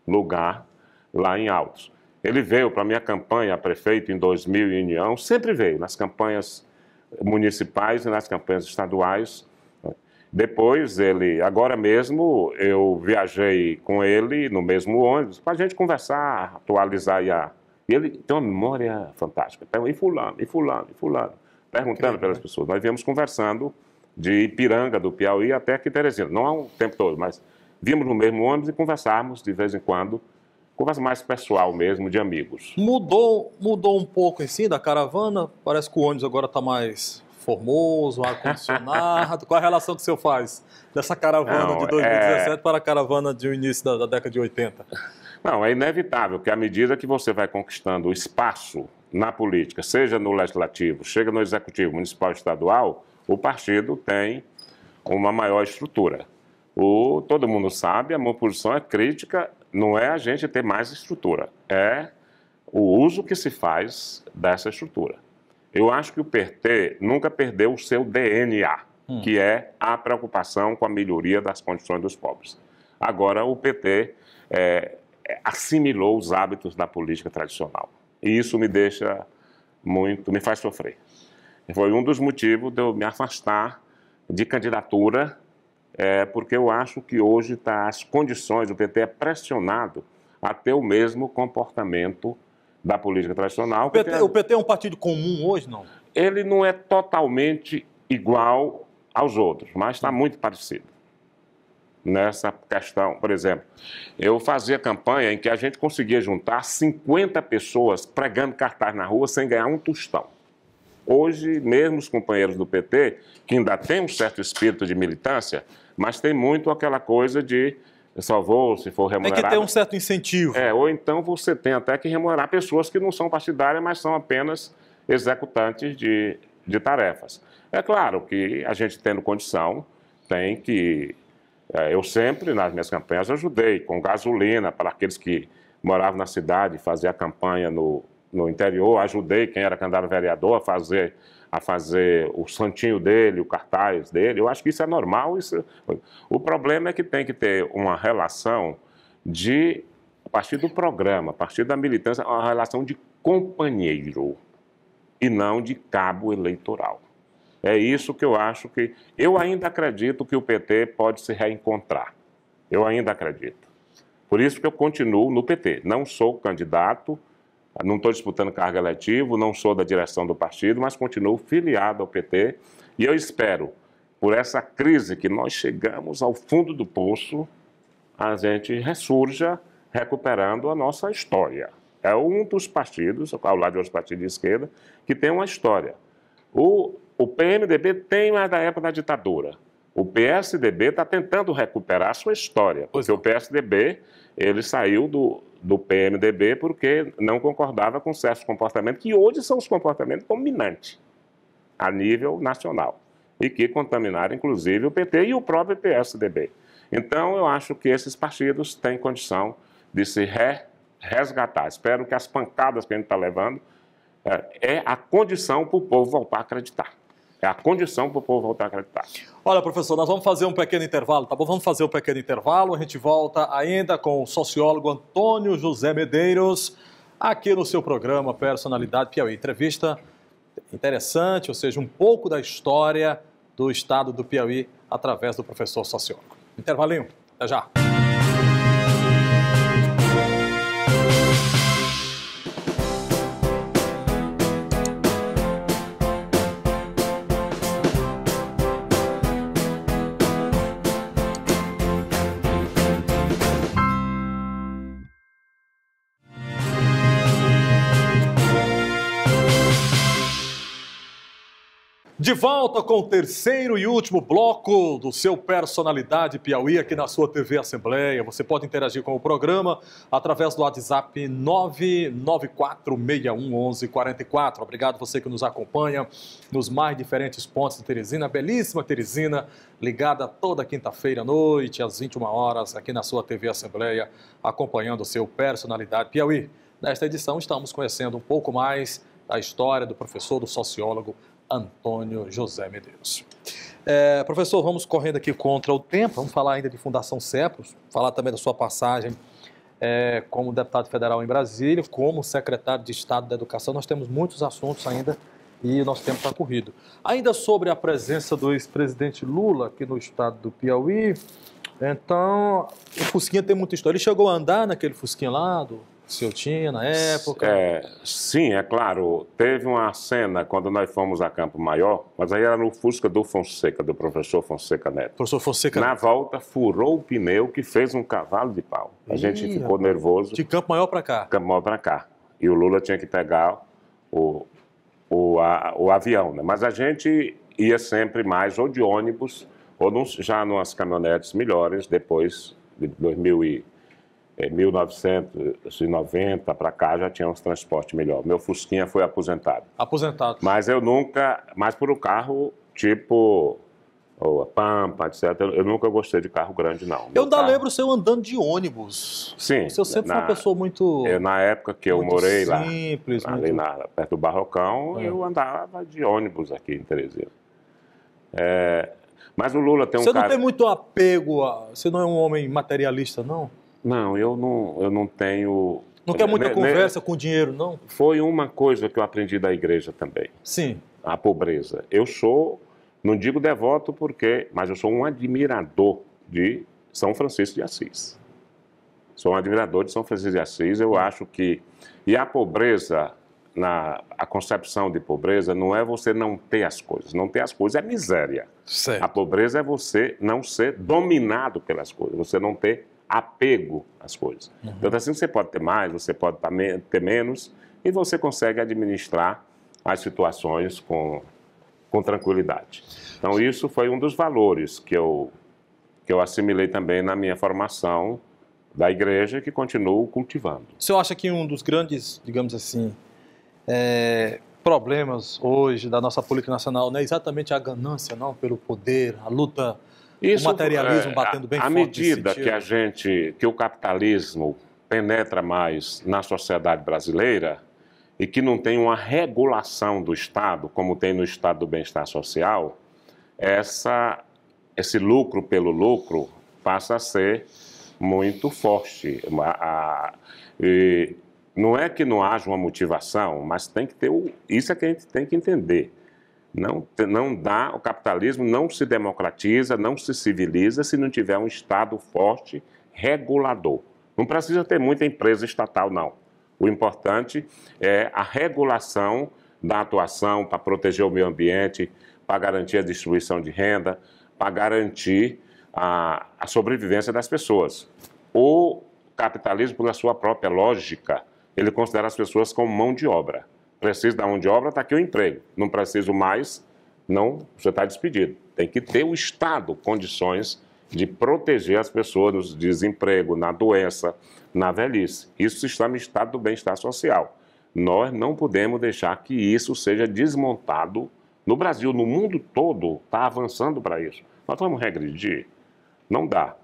lugar, lá em Altos. Ele veio para a minha campanha a prefeito em 2000 em União, sempre veio nas campanhas municipais e nas campanhas estaduais depois ele, agora mesmo, eu viajei com ele no mesmo ônibus para a gente conversar, atualizar e a. ele tem uma memória fantástica. Então, e fulano, e fulano, e fulano, perguntando pelas né? pessoas. Nós viemos conversando de Ipiranga, do Piauí, até aqui Teresina. Não há o tempo todo, mas vimos no mesmo ônibus e conversávamos de vez em quando conversa mais pessoal mesmo, de amigos. Mudou, mudou um pouco em assim si da caravana? Parece que o ônibus agora está mais formoso, ar-condicionado. Qual a relação que o senhor faz dessa caravana Não, de 2017 é... para a caravana de início da, da década de 80? Não, é inevitável que à medida que você vai conquistando espaço na política, seja no legislativo, chega no executivo municipal estadual, o partido tem uma maior estrutura. O, todo mundo sabe, a minha posição é crítica, não é a gente ter mais estrutura, é o uso que se faz dessa estrutura. Eu acho que o PT nunca perdeu o seu DNA, hum. que é a preocupação com a melhoria das condições dos pobres. Agora, o PT é, assimilou os hábitos da política tradicional. E isso me deixa muito, me faz sofrer. Foi um dos motivos de eu me afastar de candidatura, é, porque eu acho que hoje tá as condições, o PT é pressionado a ter o mesmo comportamento da política tradicional. O PT, o PT é um partido comum hoje, não? Ele não é totalmente igual aos outros, mas está muito parecido nessa questão. Por exemplo, eu fazia campanha em que a gente conseguia juntar 50 pessoas pregando cartaz na rua sem ganhar um tostão. Hoje, mesmo os companheiros do PT, que ainda têm um certo espírito de militância, mas tem muito aquela coisa de eu só vou se for remunerado. Tem que ter um certo incentivo. É, ou então você tem até que remunerar pessoas que não são partidárias, mas são apenas executantes de, de tarefas. É claro que a gente tendo condição tem que. É, eu sempre, nas minhas campanhas, ajudei com gasolina para aqueles que moravam na cidade, fazia campanha no, no interior, ajudei quem era candidato a vereador a fazer a fazer o santinho dele, o cartaz dele. Eu acho que isso é normal. Isso... O problema é que tem que ter uma relação de, a partir do programa, a partir da militância, uma relação de companheiro e não de cabo eleitoral. É isso que eu acho que. Eu ainda acredito que o PT pode se reencontrar. Eu ainda acredito. Por isso que eu continuo no PT. Não sou candidato não estou disputando cargo eletivo, não sou da direção do partido, mas continuo filiado ao PT e eu espero, por essa crise que nós chegamos ao fundo do poço, a gente ressurja recuperando a nossa história. É um dos partidos, ao lado de outros partidos de esquerda, que tem uma história. O, o PMDB tem lá da época da ditadura. O PSDB está tentando recuperar a sua história, porque o PSDB ele saiu do, do PMDB porque não concordava com certos comportamentos, que hoje são os comportamentos dominantes a nível nacional e que contaminaram inclusive o PT e o próprio PSDB. Então eu acho que esses partidos têm condição de se re resgatar. Espero que as pancadas que a gente está levando é, é a condição para o povo voltar a acreditar. É a condição para o povo voltar a acreditar. Olha, professor, nós vamos fazer um pequeno intervalo, tá bom? Vamos fazer um pequeno intervalo. A gente volta ainda com o sociólogo Antônio José Medeiros, aqui no seu programa Personalidade Piauí. Entrevista interessante, ou seja, um pouco da história do estado do Piauí através do professor sociólogo. Intervalinho, até já. De volta com o terceiro e último bloco do seu Personalidade Piauí aqui na sua TV Assembleia. Você pode interagir com o programa através do WhatsApp 994611144. Obrigado você que nos acompanha nos mais diferentes pontos de Teresina. Belíssima Teresina, ligada toda quinta-feira à noite, às 21 horas, aqui na sua TV Assembleia, acompanhando o seu Personalidade Piauí. Nesta edição estamos conhecendo um pouco mais da história do professor, do sociólogo Antônio José Medeiros. É, professor, vamos correndo aqui contra o tempo, vamos falar ainda de Fundação CEPOS, falar também da sua passagem é, como deputado federal em Brasília, como secretário de Estado da Educação. Nós temos muitos assuntos ainda e o nosso tempo está corrido. Ainda sobre a presença do ex-presidente Lula aqui no estado do Piauí, então o Fusquinha tem muita história. Ele chegou a andar naquele Fusquinha lá do se eu tinha na época. É, sim, é claro. Teve uma cena quando nós fomos a Campo Maior, mas aí era no Fusca do Fonseca, do professor Fonseca Neto. Professor Fonseca Na volta, furou o pneu que fez um cavalo de pau. A Ih, gente ficou rapaz. nervoso. De Campo Maior para cá? Campo Maior para cá. E o Lula tinha que pegar o, o, a, o avião, né? Mas a gente ia sempre mais ou de ônibus ou num, já nas caminhonetes melhores depois de 2000 e em 1990 para cá já tinha uns transporte melhor. Meu Fusquinha foi aposentado. Aposentado. Mas eu nunca, mais por um carro tipo ou a Pampa, etc. Eu nunca gostei de carro grande, não. Meu eu ainda carro... lembro o seu andando de ônibus. Sim. Você sempre na... foi uma pessoa muito. Eu, é, na época que eu morei simples, lá. Simples, Ali muito... perto do Barrocão, é. eu andava de ônibus aqui em Teresina. É... Mas o Lula tem um. Você não tem muito apego a. Você não é um homem materialista, não? Não, eu não, eu não tenho. Não tem muita conversa com com dinheiro, não? Foi uma coisa que eu aprendi da igreja também. Sim. A pobreza. Eu sou, não digo devoto porque, mas eu sou um admirador de São Francisco de Assis. Sou um admirador de São Francisco de Assis. Eu acho que e a pobreza na a concepção de pobreza não é você não ter as coisas. Não ter as coisas é miséria. Certo. A pobreza é você não ser dominado pelas coisas, você não ter apego às coisas. Uhum. Então, assim, você pode ter mais, você pode tá ter menos, e você consegue administrar as situações com, com tranquilidade. Então, isso foi um dos valores que eu, que eu assimilei também na minha formação da igreja, que continuo cultivando. Você acha que um dos grandes, digamos assim, é, problemas hoje da nossa política nacional não é exatamente a ganância, não, pelo poder, a luta isso, o materialismo é, batendo bem à forte. À medida que a gente, que o capitalismo penetra mais na sociedade brasileira e que não tem uma regulação do Estado, como tem no Estado do Bem-Estar Social, essa, esse lucro pelo lucro passa a ser muito forte. A, a, não é que não haja uma motivação, mas tem que ter. O, isso é que a gente tem que entender. Não, não dá, o capitalismo não se democratiza, não se civiliza se não tiver um Estado forte, regulador. Não precisa ter muita empresa estatal, não. O importante é a regulação da atuação para proteger o meio ambiente, para garantir a distribuição de renda, para garantir a, a sobrevivência das pessoas. O capitalismo, pela sua própria lógica, ele considera as pessoas como mão de obra preciso da mão de obra, está aqui o emprego. Não preciso mais, não, você está despedido. Tem que ter o Estado condições de proteger as pessoas no desemprego, na doença, na velhice. Isso está no Estado do bem-estar social. Nós não podemos deixar que isso seja desmontado no Brasil, no mundo todo, está avançando para isso. Nós vamos regredir? Não dá.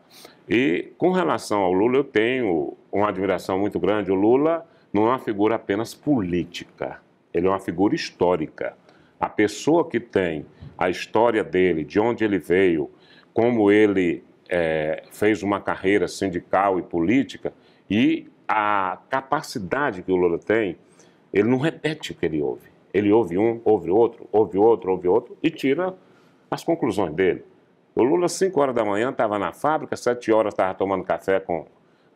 E com relação ao Lula, eu tenho uma admiração muito grande. O Lula não é uma figura apenas política. Ele é uma figura histórica. A pessoa que tem a história dele, de onde ele veio, como ele é, fez uma carreira sindical e política e a capacidade que o Lula tem, ele não repete o que ele ouve. Ele ouve um, ouve outro, ouve outro, ouve outro e tira as conclusões dele. O Lula, às 5 horas da manhã, estava na fábrica, 7 horas estava tomando café com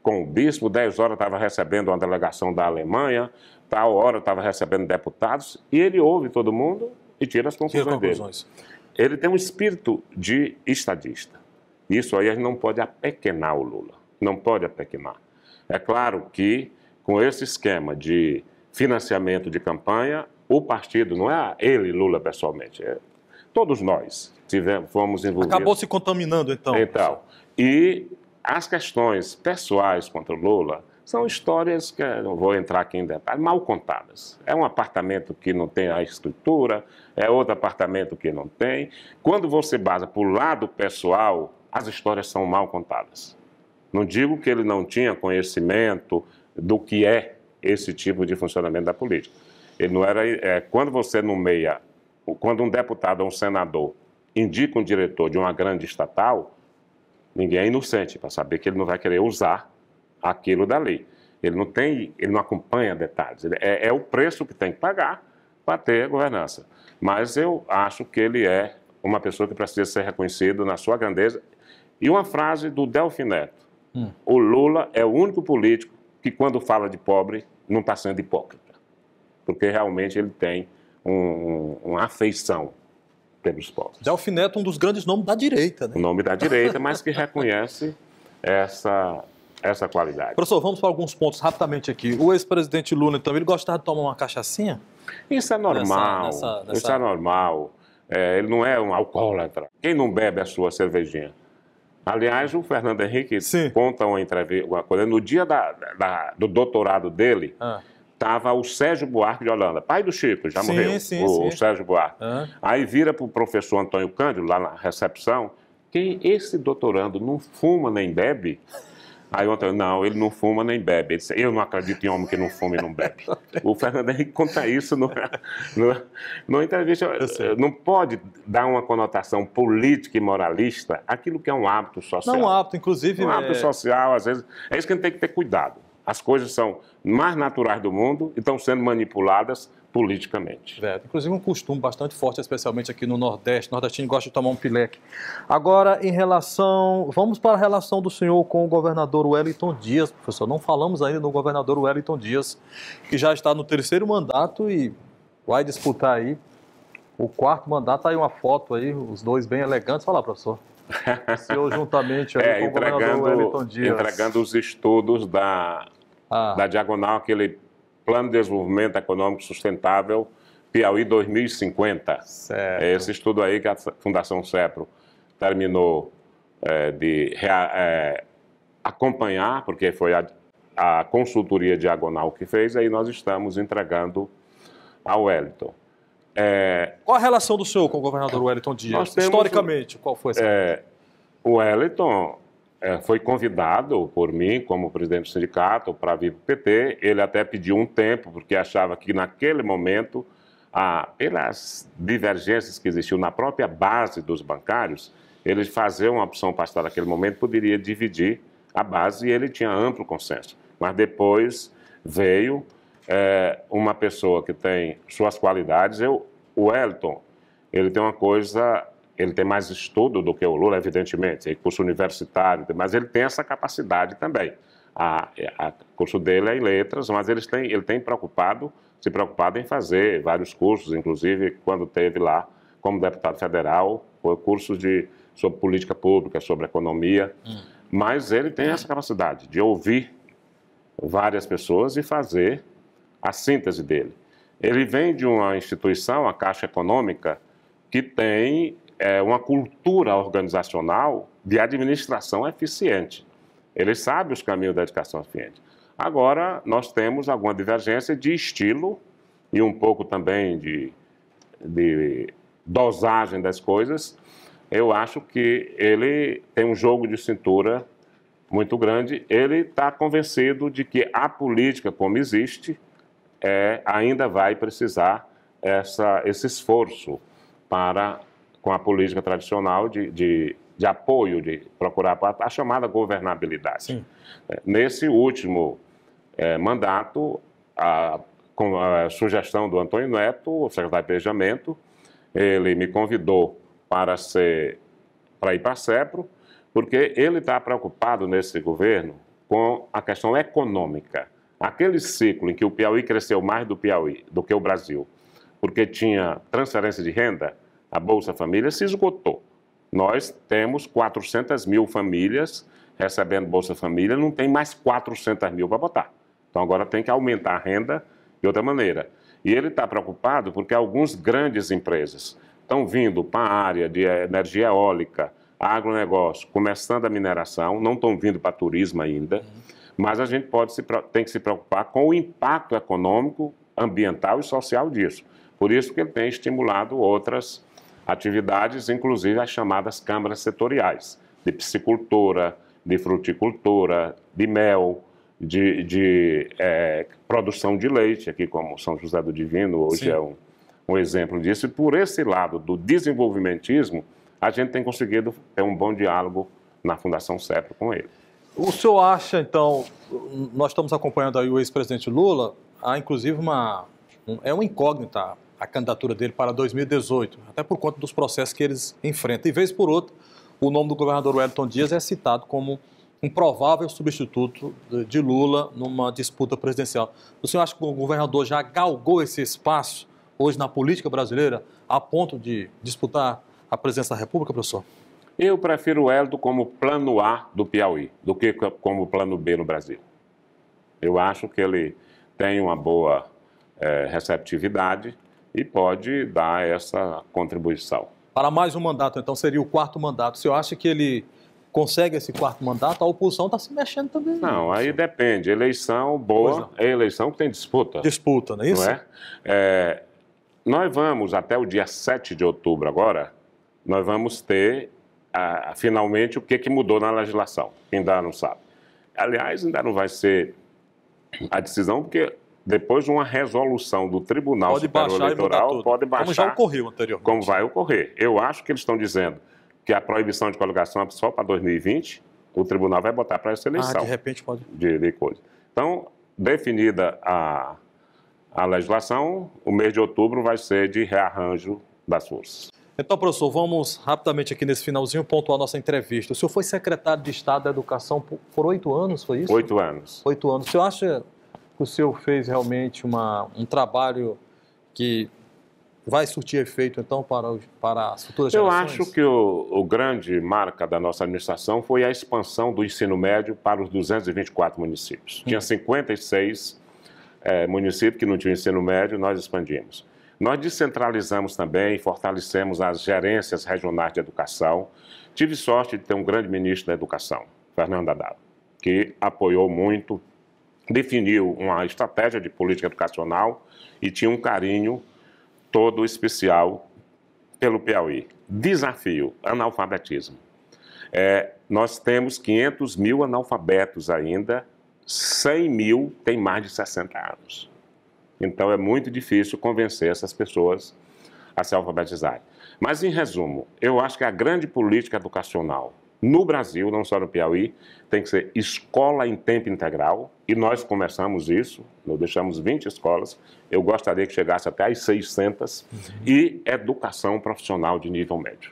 com o bispo, 10 horas estava recebendo uma delegação da Alemanha, tal hora estava recebendo deputados, e ele ouve todo mundo e tira as conclusões, tira conclusões. dele. Ele tem um espírito de estadista. Isso aí a gente não pode apequenar o Lula, não pode apequenar. É claro que com esse esquema de financiamento de campanha, o partido, não é ele, Lula, pessoalmente, é todos nós tivemos, fomos envolvidos. Acabou se contaminando, então. Então, e as questões pessoais contra Lula são histórias que não vou entrar aqui em detalhes, mal contadas. É um apartamento que não tem a estrutura, é outro apartamento que não tem. Quando você basa para o lado pessoal, as histórias são mal contadas. Não digo que ele não tinha conhecimento do que é esse tipo de funcionamento da política. Ele não era. É, quando você nomeia, quando um deputado ou um senador indica um diretor de uma grande estatal, Ninguém é inocente para saber que ele não vai querer usar aquilo da lei. Ele não tem, ele não acompanha detalhes. é, é o preço que tem que pagar para ter governança. Mas eu acho que ele é uma pessoa que precisa ser reconhecido na sua grandeza. E uma frase do Delfim Neto: hum. o Lula é o único político que, quando fala de pobre, não está sendo hipócrita, porque realmente ele tem um, uma afeição pelos povos. Delfim Neto, um dos grandes nomes da direita, né? O nome da direita, mas que reconhece essa, essa qualidade. Professor, vamos para alguns pontos rapidamente aqui. O ex-presidente Lula, então, ele gostava de tomar uma cachaçinha? Isso é normal. Nessa, nessa, nessa... Isso é normal. É, ele não é um alcoólatra. Quem não bebe a sua cervejinha? Aliás, o Fernando Henrique Sim. conta uma entrevista, uma coisa, no dia da, da, do doutorado dele, ah estava o Sérgio Buarque de Holanda, pai do Chico, já sim, morreu, sim, o, sim. o, Sérgio Buarque. Aí vira para o professor Antônio Cândido, lá na recepção, que esse doutorando não fuma nem bebe. Aí o Antônio, não, ele não fuma nem bebe. Ele disse, eu não acredito em homem que não fuma e não bebe. o Fernando Henrique conta isso no, numa entrevista. Não pode dar uma conotação política e moralista aquilo que é um hábito social. Não, um hábito, inclusive. Um é... hábito social, às vezes. É isso que a gente tem que ter cuidado. As coisas são mais naturais do mundo e estão sendo manipuladas politicamente. É, inclusive um costume bastante forte, especialmente aqui no Nordeste. O nordestino gosta de tomar um pileque. Agora, em relação... Vamos para a relação do senhor com o governador Wellington Dias. Professor, não falamos ainda do governador Wellington Dias, que já está no terceiro mandato e vai disputar aí o quarto mandato, tá aí uma foto aí, os dois bem elegantes. Fala, professor. O senhor juntamente aí, é, com o governador Wellington Dias. Entregando os estudos da, ah. da Diagonal, aquele Plano de Desenvolvimento Econômico Sustentável Piauí 2050. Certo. É esse estudo aí que a Fundação CEPRO terminou é, de é, acompanhar, porque foi a, a consultoria diagonal que fez, aí nós estamos entregando ao Wellington. É, qual a relação do senhor com o governador Wellington Dias? Historicamente, qual foi essa? É, o Wellington é, foi convidado por mim, como presidente do sindicato, para vir para o PT. Ele até pediu um tempo, porque achava que naquele momento, a, pelas divergências que existiam na própria base dos bancários, ele fazer uma opção partidária naquele momento poderia dividir a base e ele tinha amplo consenso. Mas depois veio é uma pessoa que tem suas qualidades. Eu, o Elton, ele tem uma coisa, ele tem mais estudo do que o Lula, evidentemente, tem é curso universitário, mas ele tem essa capacidade também. O curso dele é em letras, mas ele tem, ele tem preocupado, se preocupado em fazer vários cursos, inclusive quando teve lá como deputado federal, foi curso de, sobre política pública, sobre economia. Hum. Mas ele tem essa capacidade de ouvir várias pessoas e fazer a síntese dele. Ele vem de uma instituição, a Caixa Econômica, que tem é, uma cultura organizacional de administração eficiente. Ele sabe os caminhos da educação eficiente. Agora, nós temos alguma divergência de estilo e um pouco também de, de dosagem das coisas. Eu acho que ele tem um jogo de cintura muito grande. Ele está convencido de que a política, como existe, é, ainda vai precisar essa, esse esforço para, com a política tradicional de, de, de apoio, de procurar a, a chamada governabilidade. Sim. É, nesse último é, mandato, a, com a sugestão do Antônio Neto, o secretário de Planejamento, ele me convidou para, ser, para ir para a CEPRO, porque ele está preocupado nesse governo com a questão econômica. Aquele ciclo em que o Piauí cresceu mais do Piauí do que o Brasil, porque tinha transferência de renda, a Bolsa Família se esgotou. Nós temos 400 mil famílias recebendo Bolsa Família, não tem mais 400 mil para botar. Então agora tem que aumentar a renda de outra maneira. E ele está preocupado porque algumas grandes empresas estão vindo para a área de eh, energia eólica, agronegócio, começando a mineração, não estão vindo para turismo ainda. Uhum. Mas a gente pode se, tem que se preocupar com o impacto econômico, ambiental e social disso. Por isso que ele tem estimulado outras atividades, inclusive as chamadas câmaras setoriais, de piscicultura, de fruticultura, de mel, de, de é, produção de leite, aqui como São José do Divino hoje Sim. é um, um exemplo disso. E por esse lado do desenvolvimentismo, a gente tem conseguido ter um bom diálogo na Fundação CEPRO com ele. O senhor acha, então, nós estamos acompanhando aí o ex-presidente Lula, há inclusive uma. Um, é uma incógnita a candidatura dele para 2018, até por conta dos processos que eles enfrentam. E vez por outra, o nome do governador Wellington Dias é citado como um provável substituto de Lula numa disputa presidencial. O senhor acha que o governador já galgou esse espaço hoje na política brasileira a ponto de disputar a presidência da República, professor? Eu prefiro o Hélito como plano A do Piauí do que como plano B no Brasil. Eu acho que ele tem uma boa é, receptividade e pode dar essa contribuição. Para mais um mandato, então seria o quarto mandato. Você acha que ele consegue esse quarto mandato? A oposição está se mexendo também. Não, aí depende. Eleição boa é. é eleição que tem disputa. Disputa, não é isso? Não é? é? Nós vamos, até o dia 7 de outubro agora, nós vamos ter ah, finalmente o que, que mudou na legislação. Ainda não sabe. Aliás, ainda não vai ser a decisão, porque depois de uma resolução do Tribunal pode Superior Eleitoral, pode baixar. Como já ocorreu anteriormente. Como vai ocorrer. Eu acho que eles estão dizendo que a proibição de coligação é só para 2020, o tribunal vai botar para essa eleição. Ah, de repente pode. De, de coisa. Então, definida a, a legislação, o mês de outubro vai ser de rearranjo das forças. Então, professor, vamos rapidamente aqui nesse finalzinho pontuar nossa entrevista. O senhor foi secretário de Estado da Educação por oito anos, foi isso? Oito anos. Oito anos. O senhor acha que o senhor fez realmente uma, um trabalho que vai surtir efeito, então, para, para as futuras Eu gerações? Eu acho que o, o, grande marca da nossa administração foi a expansão do ensino médio para os 224 municípios. Hum. Tinha 56 é, municípios que não tinham ensino médio, nós expandimos. Nós descentralizamos também fortalecemos as gerências regionais de educação. Tive sorte de ter um grande ministro da Educação, Fernando Haddad, que apoiou muito, definiu uma estratégia de política educacional e tinha um carinho todo especial pelo Piauí. Desafio: analfabetismo. É, nós temos 500 mil analfabetos ainda, 100 mil têm mais de 60 anos. Então é muito difícil convencer essas pessoas a se alfabetizarem. Mas, em resumo, eu acho que a grande política educacional no Brasil, não só no Piauí, tem que ser escola em tempo integral, e nós começamos isso, nós deixamos 20 escolas, eu gostaria que chegasse até as 600, uhum. e educação profissional de nível médio.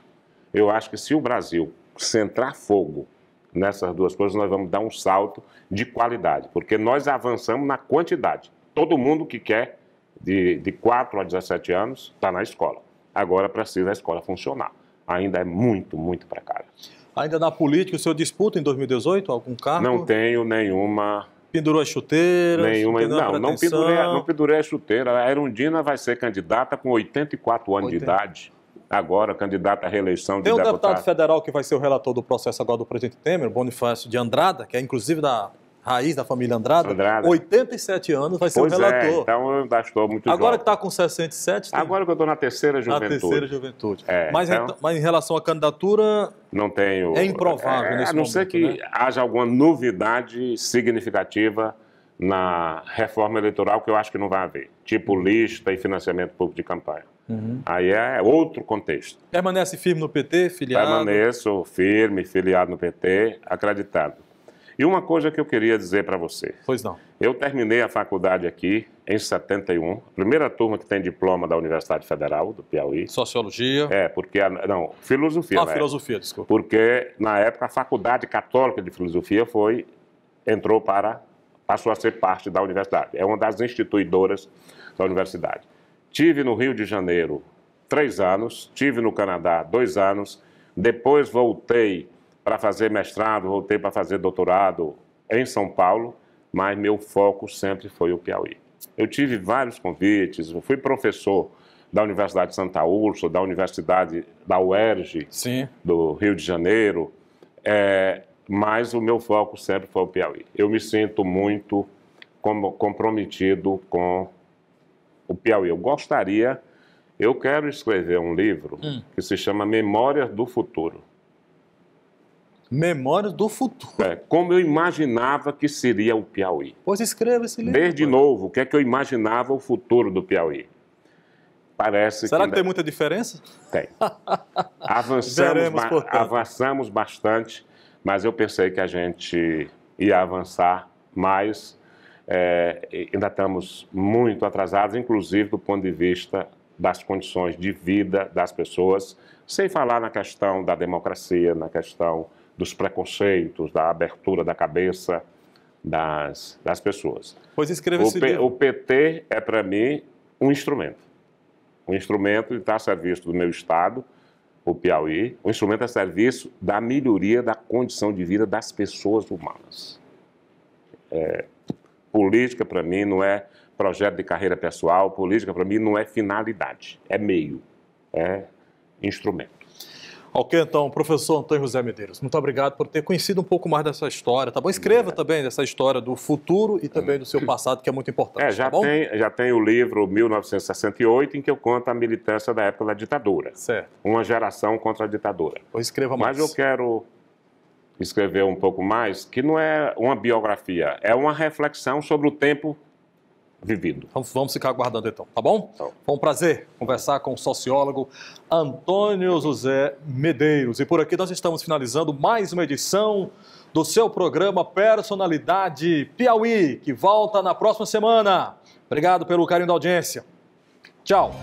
Eu acho que se o Brasil centrar fogo nessas duas coisas, nós vamos dar um salto de qualidade, porque nós avançamos na quantidade, todo mundo que quer, de, de 4 a 17 anos, está na escola. Agora precisa a escola funcionar. Ainda é muito, muito precária. Ainda na política, o senhor disputa em 2018 algum cargo? Não tenho nenhuma. Pendurou a chuteira? Nenhuma, não, não pendurei, não pendurei a chuteira. A Erundina vai ser candidata com 84 anos 80. de idade agora candidata à reeleição de Tem um deputado. deputado federal que vai ser o relator do processo agora do presidente Temer, Bonifácio de Andrada, que é inclusive da raiz da família Andrada, Andrada. 87 anos, vai ser pois um é, relator. É, então eu ainda estou muito Agora jovem. que está com 67... Tem... Agora que eu estou na terceira juventude. Na terceira juventude. É, mas, então... em, mas em relação à candidatura... Não tenho... É improvável é, nesse A não momento, ser que né? haja alguma novidade significativa na reforma eleitoral, que eu acho que não vai haver. Tipo uhum. lista e financiamento público de campanha. Uhum. Aí é, é outro contexto. Permanece firme no PT, filiado? Permaneço firme, filiado no PT, acreditado. E uma coisa que eu queria dizer para você. Pois não. Eu terminei a faculdade aqui em 71, primeira turma que tem diploma da Universidade Federal do Piauí. Sociologia. É, porque. não, filosofia. Ah, né? filosofia, desculpa. Porque, na época, a Faculdade Católica de Filosofia foi. entrou para. passou a ser parte da universidade. É uma das instituidoras da universidade. Tive no Rio de Janeiro três anos, tive no Canadá dois anos, depois voltei para fazer mestrado, voltei para fazer doutorado em São Paulo, mas meu foco sempre foi o Piauí. Eu tive vários convites, eu fui professor da Universidade de Santa Úrsula, da Universidade da UERJ, Sim. do Rio de Janeiro, é, mas o meu foco sempre foi o Piauí. Eu me sinto muito como, comprometido com o Piauí. Eu gostaria, eu quero escrever um livro hum. que se chama Memórias do Futuro. Memórias do Futuro. É, como eu imaginava que seria o Piauí. Pois escreva esse livro. Desde novo, o que é que eu imaginava o futuro do Piauí? Parece Será que, que tem né? muita diferença? Tem. avançamos, ba avançamos bastante, mas eu pensei que a gente ia avançar mais. É, ainda estamos muito atrasados, inclusive do ponto de vista das condições de vida das pessoas, sem falar na questão da democracia, na questão dos preconceitos, da abertura da cabeça das, das pessoas. Pois escreva esse O PT é, para mim, um instrumento. Um instrumento que está a serviço do meu Estado, o Piauí, um instrumento é a serviço da melhoria da condição de vida das pessoas humanas. É, política, para mim, não é projeto de carreira pessoal, política, para mim, não é finalidade, é meio, é instrumento. Ok, então, professor Antônio José Medeiros, muito obrigado por ter conhecido um pouco mais dessa história, tá bom? Escreva é. também dessa história do futuro e também do seu passado, que é muito importante. É, já, tá Tem, já tem o livro 1968, em que eu conto a militância da época da ditadura. Certo. Uma geração contra a ditadura. escreva mais. Mas eu quero escrever um pouco mais, que não é uma biografia, é uma reflexão sobre o tempo vivido. Então, vamos ficar aguardando então, tá bom? Então. Foi um prazer conversar com o sociólogo Antônio José Medeiros. E por aqui nós estamos finalizando mais uma edição do seu programa Personalidade Piauí, que volta na próxima semana. Obrigado pelo carinho da audiência. Tchau.